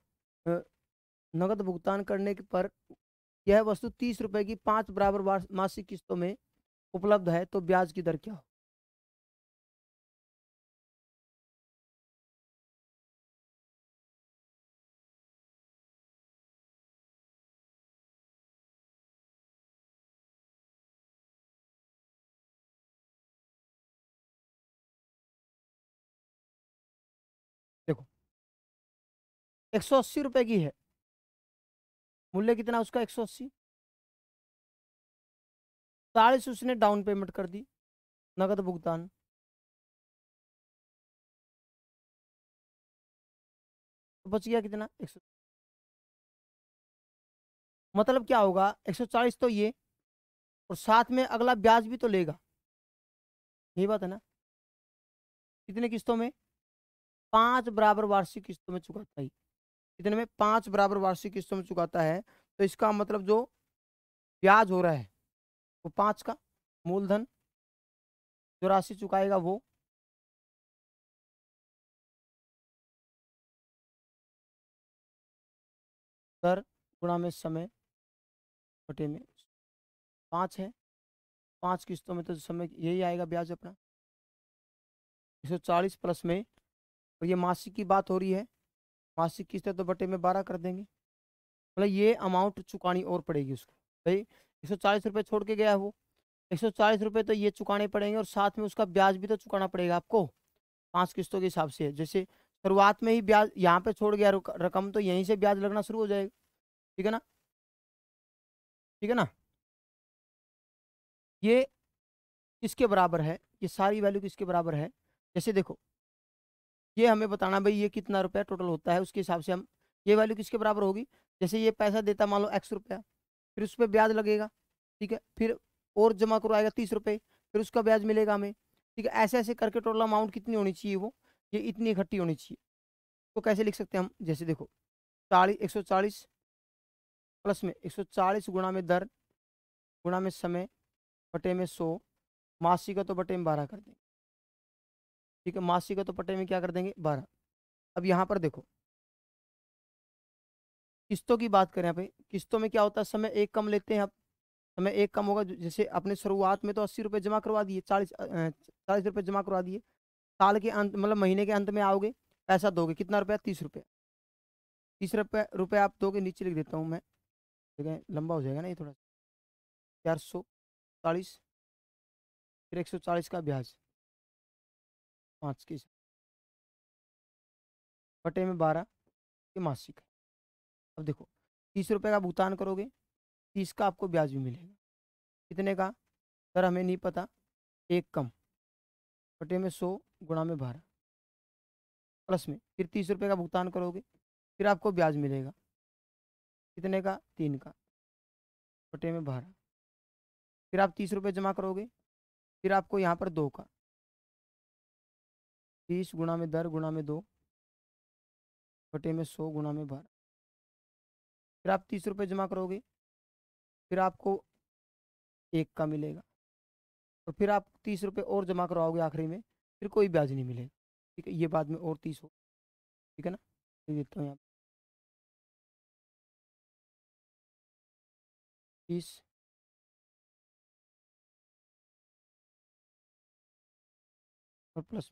नकद भुगतान करने के पर यह वस्तु तीस रुपये की पांच बराबर मासिक किस्तों में उपलब्ध है तो ब्याज की दर क्या हो एक सौ अस्सी रुपये की है मूल्य कितना उसका एक सौ अस्सी चालीस उसने डाउन पेमेंट कर दी नकद भुगतान तो बच गया कितना एक सौ मतलब क्या होगा एक सौ चालीस तो ये और साथ में अगला ब्याज भी तो लेगा यही बात है ना कितने किस्तों में पांच बराबर वार्षिक किस्तों में चुकाता ही कितने में पाँच बराबर वार्षिक किस्तों में चुकाता है तो इसका मतलब जो ब्याज हो रहा है वो पाँच का मूलधन जो राशि चुकाएगा वो दर गुणा में समय बटे में पाँच है पाँच किस्तों में तो समय यही आएगा ब्याज अपना एक सौ चालीस प्लस में और ये मासिक की बात हो रही है मासिक किस्त है तो बटे में बारह कर देंगे मतलब ये अमाउंट चुकानी और पड़ेगी उसको भाई एक सौ चालीस रुपये छोड़ के गया है वो एक सौ चालीस रुपये तो ये चुकाने पड़ेंगे और साथ में उसका ब्याज भी तो चुकाना पड़ेगा आपको पाँच किस्तों के हिसाब से जैसे शुरुआत में ही ब्याज यहाँ पे छोड़ गया रकम तो यहीं से ब्याज लगना शुरू हो जाएगा ठीक है ना ठीक है ना ये किसके बराबर है ये सारी वैल्यू किसके बराबर है जैसे देखो ये हमें बताना भाई ये कितना रुपया टोटल होता है उसके हिसाब से हम ये वैल्यू किसके बराबर होगी जैसे ये पैसा देता मान लो एक्स रुपया फिर उस पर ब्याज लगेगा ठीक है फिर और जमा करवाएगा तीस रुपये फिर उसका ब्याज मिलेगा हमें ठीक है ऐसे ऐसे करके टोटल अमाउंट कितनी होनी चाहिए वो ये इतनी इकट्ठी होनी चाहिए तो कैसे लिख सकते हैं हम जैसे देखो चालीस एक सौ चालीस प्लस में एक सौ चालीस गुणा में दर गुणा में समय बटे में सौ मासी का तो बटे में बारह कर देंगे ठीक है मासी का तो पटे में क्या कर देंगे बारह अब यहाँ पर देखो किस्तों की बात करें यहाँ पे किस्तों में क्या होता है समय एक कम लेते हैं आप समय एक कम होगा जैसे अपने शुरुआत में तो अस्सी रुपये जमा करवा दिए चालीस चालीस रुपये जमा करवा दिए साल के अंत मतलब महीने के अंत में आओगे पैसा दोगे कितना रुपया तीस रुपये तीस रुपये रुपये आप दोगे नीचे लिख देता हूँ मैं ठीक है लंबा हो जाएगा ना ये थोड़ा चार सौ चालीस फिर एक सौ चालीस का ब्याज पाँच के बटे में बारह ये मासिक है अब देखो तीस रुपये का भुगतान करोगे तीस का आपको ब्याज भी मिलेगा कितने का सर हमें नहीं पता एक कम बटे में सौ गुणा में बारह प्लस में फिर तीस रुपये का भुगतान करोगे फिर आपको ब्याज मिलेगा कितने का तीन का बटे में बारह फिर आप तीस रुपये जमा करोगे फिर आपको यहाँ पर दो का तीस गुणा में दर गुणा में दो बटे में सौ गुणा में बारह फिर आप तीस रुपये जमा करोगे फिर आपको एक का मिलेगा और तो फिर आप तीस रुपये और जमा करवाओगे आखिरी में फिर कोई ब्याज नहीं मिलेगा ठीक है ये बाद में और तीस हो ठीक है ना दे देता हूँ यहाँ तीस और प्लस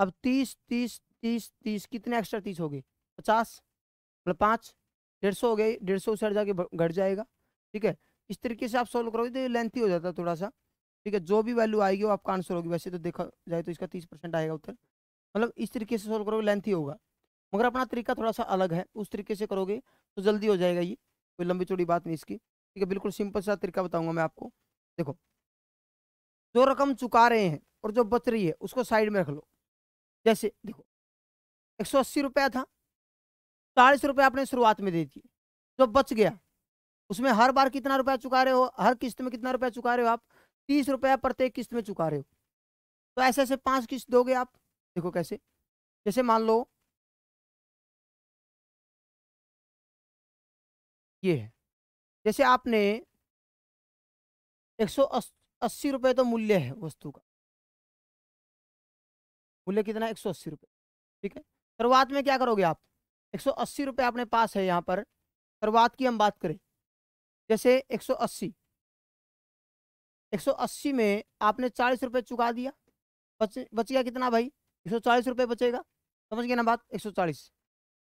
अब तीस तीस तीस तीस कितने एक्स्ट्रा तीस हो गए पचास मतलब पाँच डेढ़ सौ हो गए डेढ़ सौ सर जाके घट जाएगा ठीक है इस तरीके से आप सॉल्व करोगे तो ये लेंथी हो जाता है थोड़ा सा ठीक है जो भी वैल्यू आएगी वो आपका आंसर होगी वैसे तो देखा जाए तो इसका तीस परसेंट आएगा उत्तर मतलब इस तरीके से सॉल्व करोगे लेंथी होगा मगर अपना तरीका थोड़ा सा अलग है उस तरीके से करोगे तो जल्दी हो जाएगा ये कोई लंबी चौड़ी बात नहीं इसकी ठीक है बिल्कुल सिंपल सा तरीका बताऊँगा मैं आपको देखो जो रकम चुका रहे हैं और जो बच रही है उसको साइड में रख लो जैसे देखो एक सौ अस्सी रुपया था चालीस रुपया आपने शुरुआत में दे दिए जो बच गया उसमें हर बार कितना रुपया चुका रहे हो हर किस्त में कितना रुपया चुका रहे हो आप तीस रुपया प्रत्येक किस्त में चुका रहे हो तो ऐसे ऐसे पांच किस्त दोगे आप देखो कैसे जैसे मान लो ये है जैसे आपने एक सौ अस्सी रुपये तो मूल्य है वस्तु का मूल्य कितना एक सौ अस्सी रुपये ठीक है शुरुआत में क्या करोगे आप एक सौ अस्सी रुपये अपने पास है यहाँ पर शुरुआत की हम बात करें जैसे एक सौ अस्सी एक सौ अस्सी में आपने चालीस रुपये चुका दिया बच बच गया कितना भाई एक सौ चालीस रुपये बचेगा समझ गया ना बात एक सौ चालीस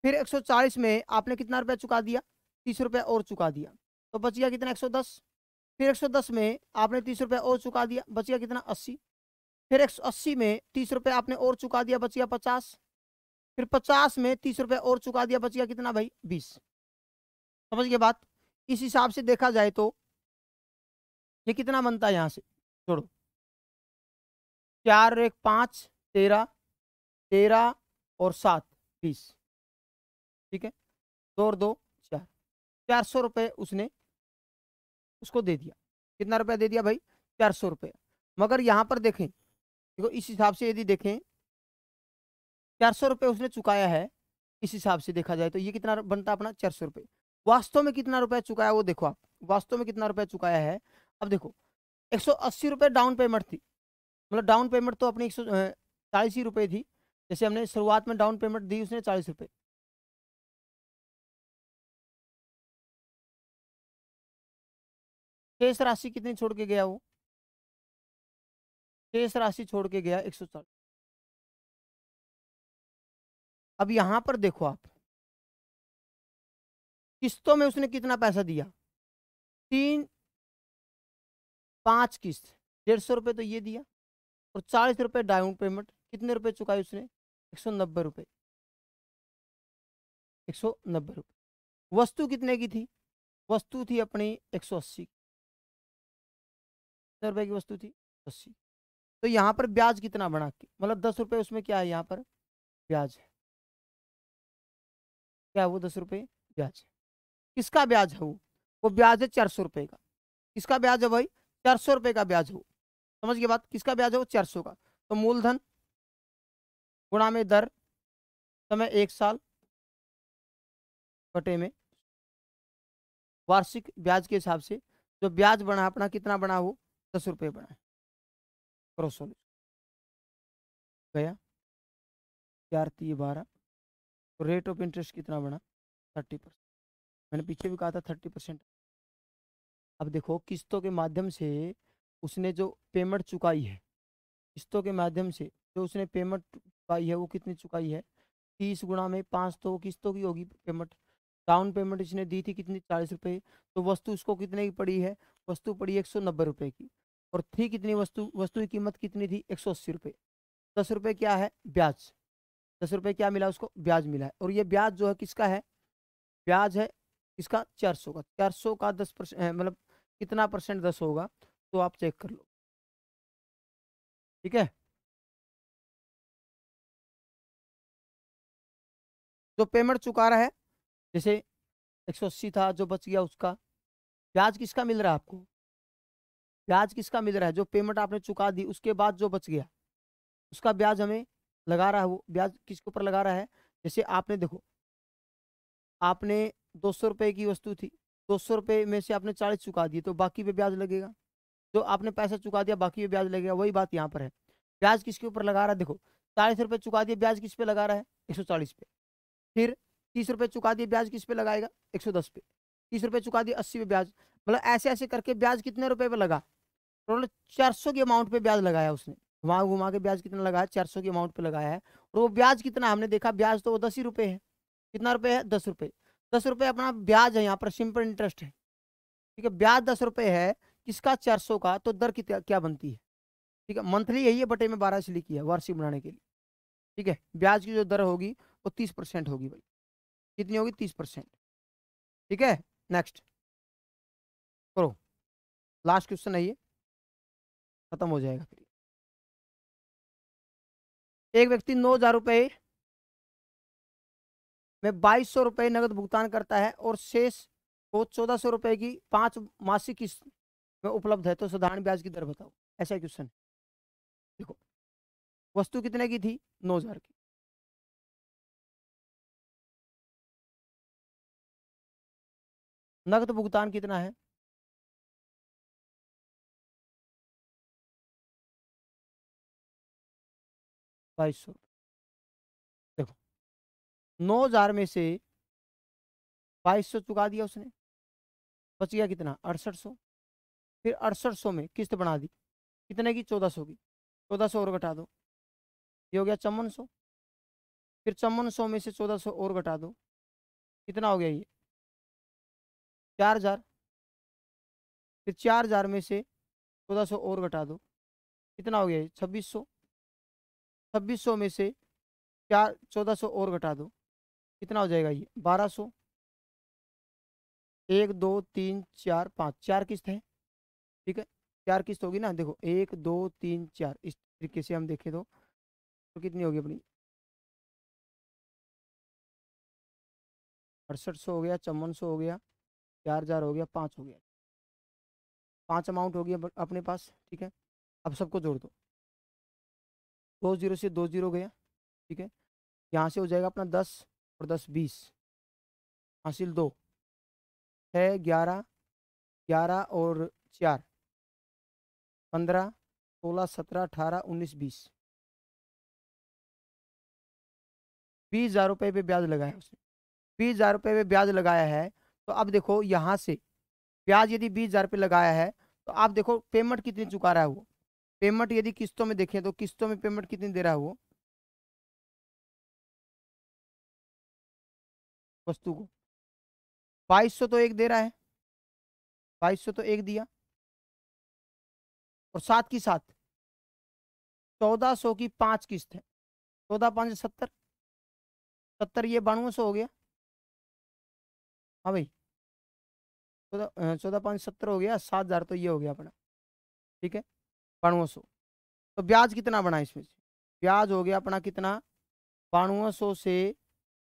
फिर एक सौ चालीस में आपने कितना रुपया चुका दिया तीस रुपये और चुका दिया तो बच गया कितना एक सौ दस फिर एक सौ दस में आपने तीस रुपये और चुका दिया बच गया कितना अस्सी फिर एक सौ अस्सी में तीस रुपये आपने और चुका दिया बच गया पचास फिर पचास में तीस रुपये और चुका दिया बच गया कितना भाई बीस समझ गया बात इस हिसाब से देखा जाए तो ये कितना बनता है यहाँ से छोड़ो चार एक पाँच तेरह तेरह और सात बीस ठीक है दो और दो चार चार सौ रुपये उसने उसको दे दिया कितना रुपया दे दिया भाई चार सौ रुपये मगर यहाँ पर देखें देखो इस हिसाब से यदि देखें चार सौ रुपये उसने चुकाया है इस हिसाब से देखा जाए तो ये कितना बनता अपना चार सौ रुपये वास्तव में कितना रुपया चुकाया वो देखो आप वास्तव में कितना रुपया चुकाया है अब देखो एक सौ अस्सी रुपये डाउन पेमेंट थी मतलब डाउन पेमेंट तो अपनी एक सौ चालीस ही रुपये थी जैसे हमने शुरुआत में डाउन पेमेंट दी उसने चालीस रुपये शेष राशि कितनी छोड़ के गया वो शेष राशि छोड़ के गया एक सौ चालीस अब यहां पर देखो आप किस्तों में उसने कितना पैसा दिया तीन पांच किस्त डेढ़ सौ रुपये तो ये दिया और चालीस रुपये डाउन पेमेंट कितने रुपए चुकाए उसने एक सौ नब्बे रुपये एक सौ नब्बे रुपये वस्तु कितने की थी वस्तु थी अपनी एक सौ अस्सी रुपये की वस्तु थी अस्सी तो यहाँ पर ब्याज कितना बना मतलब दस रुपये उसमें क्या है यहाँ पर ब्याज है क्या है वो दस रुपये ब्याज है किसका ब्याज है वो वो ब्याज है चार सौ रुपये का किसका ब्याज है भाई चार सौ रुपये का ब्याज हो समझ के बात किसका ब्याज है वो चार सौ का तो मूलधन गुणा में दर समय एक साल बटे में वार्षिक ब्याज के हिसाब से जो ब्याज बना अपना कितना बना हो दस रुपये बना है करो गया चार तीन बारह तो रेट ऑफ इंटरेस्ट कितना बना थर्टी परसेंट मैंने पीछे भी कहा था थर्टी परसेंट अब देखो किस्तों के माध्यम से उसने जो पेमेंट चुकाई है किस्तों के माध्यम से जो उसने पेमेंट चुकाई है वो कितनी चुकाई है तीस गुणा में पाँच तो किस्तों की होगी पेमेंट डाउन पेमेंट इसने दी थी कितनी चालीस रुपये तो वस्तु उसको कितने की पड़ी है वस्तु पड़ी एक सौ नब्बे रुपये की और थी कितनी वस्तु वस्तु की कीमत कितनी थी एक सौ अस्सी रुपये दस रुपये क्या है ब्याज दस रुपये क्या मिला उसको ब्याज मिला है और ये ब्याज जो है किसका है ब्याज है इसका चार सौ का चार सौ का दस परसेंट मतलब कितना परसेंट दस होगा तो आप चेक कर लो ठीक है जो पेमेंट चुका रहा है जैसे एक सौ अस्सी था जो बच गया उसका ब्याज किसका मिल रहा है आपको ब्याज किसका मिल रहा है जो पेमेंट आपने चुका दी उसके बाद जो बच गया उसका ब्याज हमें लगा रहा है वो ब्याज किसके ऊपर लगा रहा है जैसे आपने देखो आपने दो सौ रुपये की वस्तु थी दो सौ रुपये में से आपने चालीस चुका दिए तो बाकी पे ब्याज लगेगा जो आपने पैसा चुका दिया बाकी पे ब्याज लगेगा वही बात यहाँ पर है ब्याज किसके ऊपर लगा रहा है देखो चालीस रुपये चुका दिए ब्याज किस पे लगा रहा है एक सौ चालीस पे फिर तीस रुपये चुका दिए ब्याज किस पे लगाएगा एक सौ दस पे तीस रुपये चुका दिए अस्सी पे ब्याज मतलब ऐसे ऐसे करके ब्याज कितने रुपये पे लगा टोटल चार सौ के अमाउंट पे ब्याज लगाया उसने घुमा घुमा के ब्याज कितना लगाया चार सौ के अमाउंट पे लगाया है और वो ब्याज कितना हमने देखा ब्याज तो वो दस ही रुपये है कितना रुपये है दस रुपये दस रुपये अपना ब्याज है यहाँ पर सिंपल इंटरेस्ट है ठीक है ब्याज दस रुपये है किसका चार सौ का तो दर कितना क्या बनती है ठीक है मंथली यही है बटे में बारह लिखी है वार्षिक बनाने के लिए ठीक है ब्याज की जो दर होगी वो तीस परसेंट होगी भाई कितनी होगी तीस परसेंट ठीक है नेक्स्ट करो लास्ट क्वेश्चन है ये खत्म हो जाएगा फिर एक व्यक्ति नौ हजार रुपये में बाईस सौ रुपये नगद भुगतान करता है और शेष को चौदह सौ रुपये की पांच मासिक किस्त में उपलब्ध है तो साधारण ब्याज की दर बताओ ऐसा क्वेश्चन है देखो वस्तु कितने की थी नौ हजार की नगद भुगतान कितना है बाईस सौ देखो नौ हजार में से बाईस सौ चुका दिया उसने बच गया कितना अड़सठ सौ फिर अड़सठ सौ में किस्त बना दी कितने की चौदह सौ की चौदह सौ और घटा दो ये हो गया चौवन सौ फिर चौवन सौ में से चौदह सौ और घटा दो कितना हो गया ये चार हजार फिर चार हजार में से चौदह सौ और घटा दो कितना हो गया ये छब्बीस सौ छब्बीस सौ में से चार चौदह सौ और घटा दो कितना हो जाएगा ये बारह सौ एक दो तीन चार पाँच चार किस्त है ठीक है चार किस्त होगी ना देखो एक दो तीन चार इस तरीके से हम देखें तो, तो कितनी होगी अपनी अड़सठ सौ हो गया चौवन सौ हो गया चार हज़ार हो गया पाँच हो गया पाँच अमाउंट हो गया अपने पास ठीक है अब सबको जोड़ दो दो जीरो से दो जीरो गया ठीक है यहाँ से हो जाएगा अपना दस और दस बीस हासिल दो छः ग्यारह ग्यारह और चार पंद्रह सोलह सत्रह अठारह उन्नीस बीस बीस हज़ार रुपये पे ब्याज लगाया उसने बीस हज़ार रुपये पे ब्याज लगाया है तो अब देखो यहाँ से ब्याज यदि बीस हज़ार रुपये लगाया है तो आप देखो पेमेंट कितनी चुका रहा है वो पेमेंट यदि किस्तों में देखें तो किस्तों में पेमेंट कितनी दे रहा है वो वस्तु को बाईस सौ तो एक दे रहा है बाईस सौ तो एक दिया और सात की सात चौदह सौ की पांच किस्त है चौदह पाँच सत्तर सत्तर ये बानवे सौ हो गया हाँ भाई चौदह चौदह पाँच सत्तर हो गया सात हज़ार तो ये हो गया अपना ठीक है बानवे सौ तो ब्याज कितना बना इसमें से ब्याज हो गया अपना कितना बानवे सौ से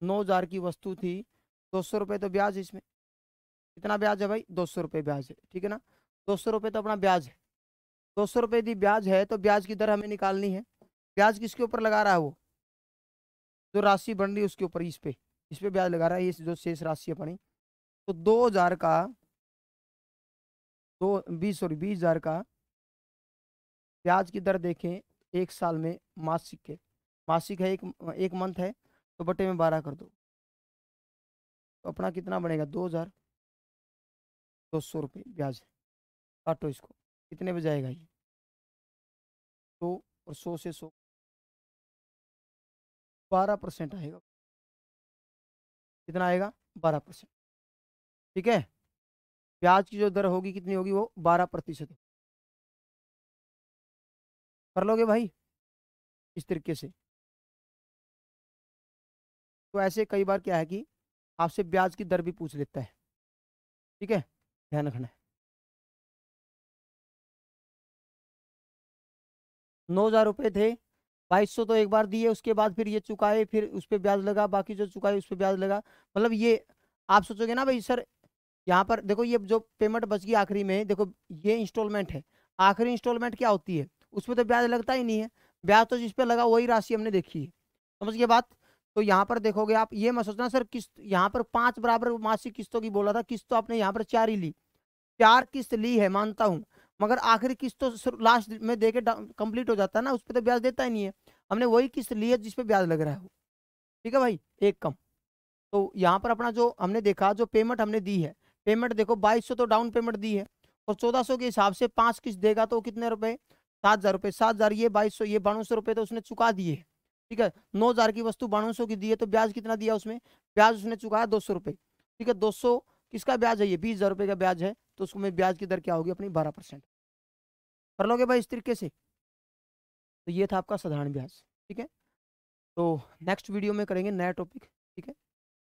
नौ हज़ार की वस्तु थी दो सौ रुपये तो ब्याज इसमें कितना ब्याज है भाई दो सौ रुपये ब्याज है ठीक है ना दो सौ रुपये तो अपना ब्याज है दो सौ रुपये यदि ब्याज है तो ब्याज की दर हमें निकालनी है ब्याज किसके ऊपर लगा रहा है वो जो राशि बन रही है उसके ऊपर इस पे इस पर ब्याज लगा रहा है ये जो शेष राशि अपनी तो दो हज़ार का दो बीस सॉरी बीस हज़ार का ब्याज की दर देखें एक साल में मासिक के मासिक है एक एक मंथ है तो बटे में बारह कर दो तो अपना कितना बनेगा दो हज़ार दो सौ रुपये ब्याज है काटो इसको कितने में जाएगा ये दो तो और सौ से सौ बारह परसेंट आएगा कितना आएगा बारह परसेंट ठीक है ब्याज की जो दर होगी कितनी होगी वो बारह प्रतिशत कर लोगे भाई इस तरीके से तो ऐसे कई बार क्या है कि आपसे ब्याज की दर भी पूछ लेता है ठीक है ध्यान रखना है नौ हज़ार रुपये थे बाईस सौ तो एक बार दिए उसके बाद फिर ये चुकाए फिर उस पर ब्याज लगा बाकी जो चुकाए उस पर ब्याज लगा मतलब ये आप सोचोगे ना भाई सर यहाँ पर देखो ये जो पेमेंट बच गई आखिरी में देखो ये इंस्टॉलमेंट है आखिरी इंस्टॉलमेंट क्या होती है उस पर तो ब्याज लगता ही नहीं है ब्याज तो जिस पर लगा वही राशि हमने देखी है समझ गए बात तो यहाँ पर देखोगे आप ये मत सोचना सर किस्त यहाँ पर पांच बराबर मासिक किस्तों की बोला था किस्त तो आपने यहाँ पर चार ही ली चार किस्त ली है मानता हूँ मगर आखिरी किस्त तो लास्ट में दे के कंप्लीट हो जाता है ना उस पर तो ब्याज देता ही नहीं है हमने वही किस्त ली है जिसपे ब्याज लग रहा है ठीक है भाई एक कम तो यहाँ पर अपना जो हमने देखा जो पेमेंट हमने दी है पेमेंट देखो बाईस तो डाउन पेमेंट दी है और चौदह के हिसाब से पाँच किस्त देगा तो कितने रुपये सात हजार रुपये सात हजार ये बाईस सौ ये बानवे सौ रुपये तो उसने चुका दिए ठीक है नौ हजार की वस्तु बानवे सौ की दी है तो ब्याज कितना दिया उसमें ब्याज उसने चुकाया दो सौ रुपये ठीक है दो सौ किसका ब्याज है ये बीस हजार रुपये का ब्याज है तो उसको मैं ब्याज की दर क्या होगी अपनी बारह परसेंट कर लोगे भाई इस तरीके से तो ये था आपका साधारण ब्याज ठीक है तो नेक्स्ट वीडियो में करेंगे नया टॉपिक ठीक है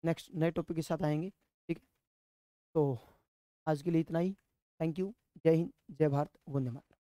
नेक्स्ट नए टॉपिक के साथ आएंगे ठीक है तो आज के लिए इतना ही थैंक यू जय हिंद जय भारत वंदे मातरम